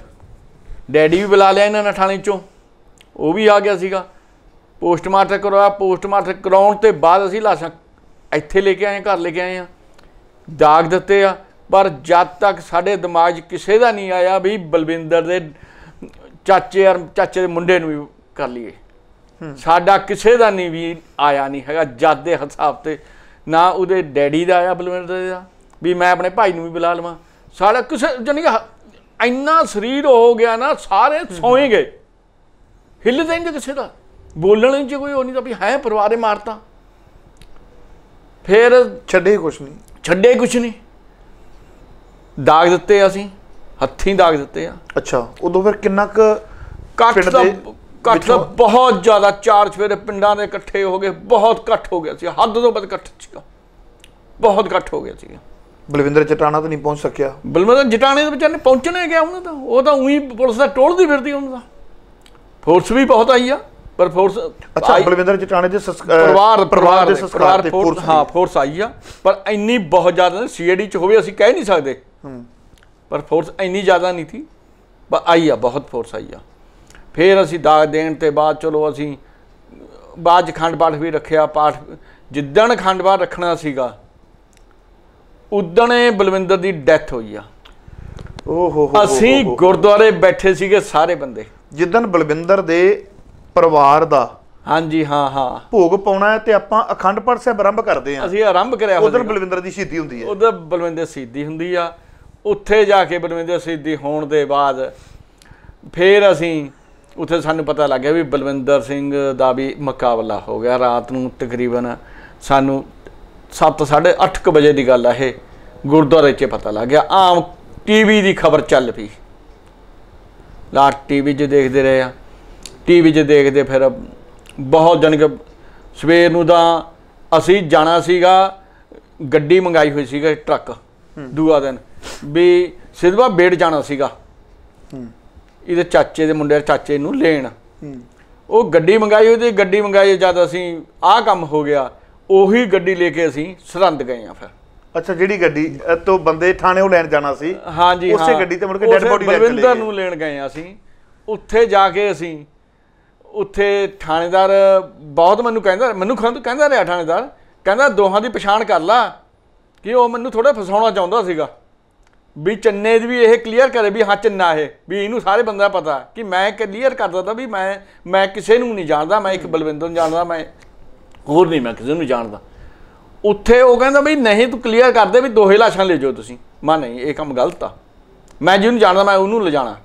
B: ਡੈਡੀ ਵੀ ਬੁਲਾ ਲਿਆ ਇਹਨਾਂ ਨੇ ਥਾਣੇ ਚੋਂ ਉਹ ਵੀ ਆ ਗਿਆ ਸੀਗਾ ਪੋਸਟਮਾਰਟਮ ਕਰਵਾ ਪੋਸਟਮਾਰਟਮ ਕਰਾਉਣ ਤੇ ਬਾਅਦ ਅਸੀਂ ਲਾਸ਼ਾਂ ਇੱਥੇ ਲੈ ਕੇ ਆਏ ਘਰ ਲੈ ਕੇ ਆਏ ਆ ਦਾਗ ਦਿੱਤੇ ਆ ਪਰ ਜਦ ਤੱਕ ਸਾਡੇ ਦਿਮਾਗ 'ਚ ਕਿਸੇ ਦਾ ਨਹੀਂ ਆਇਆ ਵੀ ਬਲਵਿੰਦਰ ਦੇ ਚਾਚੇ ਅਰ ਚਾਚੇ ਦੇ ਮੁੰਡੇ ਨੂੰ ਵੀ ਕਰ ਲਈਏ ਸਾਡਾ ਕਿਸੇ ਦਾ ਨਹੀਂ ਵੀ ਆਇਆ ਨਹੀਂ ਹੈਗਾ ਜਦ ਦੇ ਹਿਸਾਬ ਤੇ ਨਾ ਉਹਦੇ ਡੈਡੀ ਦਾ ਆਇਆ ਬਲਵਿੰਦਰ ਦਾ ਵੀ ਮੈਂ ਆਪਣੇ ਭਾਈ ਨੂੰ ਵੀ ਬੁਲਾ ਲਵਾਂ ਸਾਡਾ ਕਿਸੇ ਜਾਨੀ ਇੰਨਾ ਸਰੀਰ ਹੋ ਗਿਆ ਨਾ ਸਾਰੇ ਸੌਂ ਗਏ ਹਿੱਲਦੇ ਨਹੀਂ ਕਿਸੇ ਦਾ ਬੋਲਣ ਨਹੀਂ ਕੋਈ ਹੋ ਨਹੀਂ ਤਾਂ ਵੀ ਹੈ ਪਰਿਵਾਰੇ ਮਾਰਤਾ ਫਿਰ ਛੱਡੇ ਕੁਛ ਨਹੀਂ ਛੱਡੇ ਕੁਛ ਨਹੀਂ ਦਾਗ ਦਿੱਤੇ ਅਸੀਂ ਹੱਥੀਂ ਦਾਗ ਦਿੱਤੇ ਆ ਅੱਛਾ ਉਦੋਂ ਫਿਰ ਕਿੰਨਾ ਕੁ ਕੱਟ ਦਾ ਕੱਟ ਦਾ ਬਹੁਤ ਜ਼ਿਆਦਾ ਚਾਰ ਚਵੇਰੇ ਪਿੰਡਾਂ ਦੇ ਇਕੱਠੇ ਹੋ ਗਏ ਬਹੁਤ ਕੱਟ ਹੋ ਗਿਆ ਸੀ ਹੱਦ ਤੋਂ ਵੱਧ ਕੱਟ ਸੀਗਾ ਬਹੁਤ ਕੱਟ ਹੋ ਗਿਆ ਸੀ
A: ਬਲਵਿੰਦਰ ਚਟਾਣਾ ਤਾਂ ਨਹੀਂ ਪਹੁੰਚ ਸਕਿਆ
B: ਬਲਵਿੰਦਰ ਜਟਾਣੇ ਦੇ ਵਿਚਾਰੇ ਪਹੁੰਚਣੇ ਗਿਆ ਉਹਨਾਂ ਦਾ ਉਹ ਤਾਂ ਉਹੀ ਪੁਲਿਸ ਦਾ ਟੋਲਦੀ ਫਿਰਦੀ ਉਹਨਾਂ ਦਾ ਫੋਰਸ ਵੀ ਬਹੁਤ ਆਈ ਆ ਪਰ ਫੋਰਸ ਅੱਛਾ ਬਲਵਿੰਦਰ ਚਟਾਣੇ ਦੇ ਪਰਿਵਾਰ ਪਰਿਵਾਰ ਦੇ ਸਸਕਾਰ ਤੇ ਫੋਰਸ ਹਾਂ ਫੋਰਸ ਆਈ ਆ ਪਰ ਇੰਨੀ ਬਹੁਤ ਜ਼ਿਆਦਾ ਸੀਐਡੀ ਚ ਹੋਵੇ ਅਸੀਂ ਕਹਿ ਨਹੀਂ ਸਕਦੇ ਪਰ ਫੋਰਸ ਇੰਨੀ ਜ਼ਿਆਦਾ ਨਹੀਂ ਥੀ ਪਰ ਆਈ ਆ ਬਹੁਤ ਫੋਰਸ ਆਈ ਆ ਫਿਰ ਅਸੀਂ ਦਾਗ ਦੇਣ ਤੇ ਬਾਅਦ ਚਲੋ ਅਸੀਂ ਬਾਜ ਖੰਡ ਪਾਠ ਵੀ ਰੱਖਿਆ ਪਾਠ ਜਿੱਦਣ ਖੰਡ ਪਾਠ ਰੱਖਣਾ ਸੀਗਾ ਉਦਣੇ ਬਲਵਿੰਦਰ ਦੀ ਡੈਥ ਹੋਈ ਆ ਓਹੋ ਅਸੀਂ ਗੁਰਦੁਆਰੇ ਬੈਠੇ ਸੀਗੇ ਸਾਰੇ ਬੰਦੇ ਜਿੱਦਣ
A: ਬਲਵਿੰਦਰ ਦੇ ਪਰਿਵਾਰ ਦਾ ਹਾਂਜੀ ਹਾਂ ਹਾਂ ਭੋਗ ਪਾਉਣਾ ਹੈ ਤੇ ਆਪਾਂ ਅਖੰਡ ਪਾਠ ਸਾਹਿਬ ਆਰੰਭ ਕਰਦੇ
B: ਆ ਅਸੀਂ ਆਰੰਭ ਕਰਿਆ ਉਦਣ ਬਲਵਿੰਦਰ ਦੀ ਸ਼ਹੀਦੀ ਹੁੰਦੀ ਹੈ ਉਦੋਂ ਬਲਵਿੰਦਰ ਸ਼ਹੀਦੀ ਹੁੰਦੀ ਆ ਉੱਥੇ ਜਾ ਕੇ ਬਲਵਿੰਦਰ ਸਿੱਧੀ ਹੋਣ ਦੇ ਬਾਅਦ ਫਿਰ ਅਸੀਂ ਉੱਥੇ ਸਾਨੂੰ ਪਤਾ ਲੱਗਿਆ ਵੀ ਬਲਵਿੰਦਰ ਸਿੰਘ ਦਾ ਵੀ ਮੁਕਾਬਲਾ ਹੋ ਗਿਆ ਰਾਤ ਨੂੰ ਤਕਰੀਬਨ ਸਾਨੂੰ 7:30 ਵਜੇ ਦੀ ਗੱਲ ਆ ਇਹ ਗੁਰਦੁਆਰੇ 'ਚ ਪਤਾ ਲੱਗ ਗਿਆ ਆਮ ਟੀਵੀ ਦੀ ਖਬਰ ਚੱਲ ਪਈ ਲਾਟ ਟੀਵੀ 'ਚ ਦੇਖਦੇ ਰਹੇ ਆ ਟੀਵੀ 'ਚ ਦੇਖਦੇ ਫਿਰ ਬਹੁਤ ਜਨ ਸਵੇਰ ਨੂੰ ਤਾਂ ਅਸੀਂ ਜਾਣਾ ਸੀਗਾ ਗੱਡੀ ਮੰਗਾਈ ਹੋਈ ਸੀਗਾ ਟਰੱਕ ਦੂਆ ਦਿਨ ਵੀ ਸਿਧਵਾ ਬੇੜ ਜਾਣਾ ਸੀਗਾ ਇਹਦੇ ਚਾਚੇ ਦੇ ਮੁੰਡੇ ਚਾਚੇ ਨੂੰ ਲੈਣ ਉਹ ਗੱਡੀ ਮੰਗਾਈ ਉਹਦੀ ਗੱਡੀ ਮੰਗਾਈ ਜਦ ਅਸੀਂ ਆਹ ਕੰਮ ਹੋ ਗਿਆ ਉਹੀ ਗੱਡੀ ਲੈ ਕੇ ਅਸੀਂ ਸਰੰਦ ਗਏ ਆ ਫਿਰ ਅੱਛਾ ਜਿਹੜੀ ਗੱਡੀ ਤੋਂ ਬੰਦੇ ਥਾਣੇ ਉਹ ਲੈਣ ਜਾਣਾ ਸੀ ਹਾਂਜੀ ਉਸੇ ਗੱਡੀ ਤੇ ਮੁੜ ਕੇ ਡੈੱਡ ਬੋਡੀ ਲੈ ਕੇ ਬਲਵਿੰਦਰ ਨੂੰ ਲੈਣ ਗਏ ਆ ਅਸੀਂ ਉੱਥੇ ਜਾ ਕੇ ਅਸੀਂ ਉੱਥੇ ਥਾਣੇਦਾਰ ਬਹੁਤ ਮੈਨੂੰ ਕਹਿੰਦਾ ਮੈਨੂੰ ਕਹਿੰਦਾ ਰਿਹਾ ਥਾਣੇਦਾਰ ਕਹਿੰਦਾ ਦੋਹਾਂ ਦੀ ਪਛਾਣ ਕਰ ਲਾ ਕਿ ਉਹ ਮੈਨੂੰ ਥੋੜਾ ਫਸਾਉਣਾ ਚਾਹੁੰਦਾ ਸੀਗਾ ਵੀ ਚੰਨੇ ਦੀ ਵੀ ਇਹ ਕਲੀਅਰ ਕਰੇ ਵੀ ਹਾਂ ਚੰਨਾ ਇਹ ਵੀ ਇਹਨੂੰ ਸਾਰੇ ਬੰਦਾ ਪਤਾ ਕਿ ਮੈਂ ਕਲੀਅਰ ਕਰਦਾ ਤਾਂ ਵੀ ਮੈਂ ਮੈਂ ਕਿਸੇ ਨੂੰ ਨਹੀਂ ਜਾਣਦਾ ਮੈਂ ਇੱਕ ਬਲਵਿੰਦਰ ਨੂੰ ਜਾਣਦਾ ਮੈਂ ਹੋਰ ਨਹੀਂ ਮੈਂ ਕਿਸੇ ਨੂੰ ਜਾਣਦਾ ਉੱਥੇ ਉਹ ਕਹਿੰਦਾ ਵੀ ਨਹੀਂ ਤੂੰ ਕਲੀਅਰ ਕਰ ਦੇ ਵੀ ਦੋਹੇ ਲਾਸ਼ਾਂ ਲੈ ਜਾਓ ਤੁਸੀਂ ਮੈਂ ਨਹੀਂ ਇਹ ਕੰਮ ਗਲਤ ਆ ਮੈਂ ਜਿਹਨੂੰ ਜਾਣਦਾ ਮੈਂ ਉਹਨੂੰ ਲਿਜਾਣਾ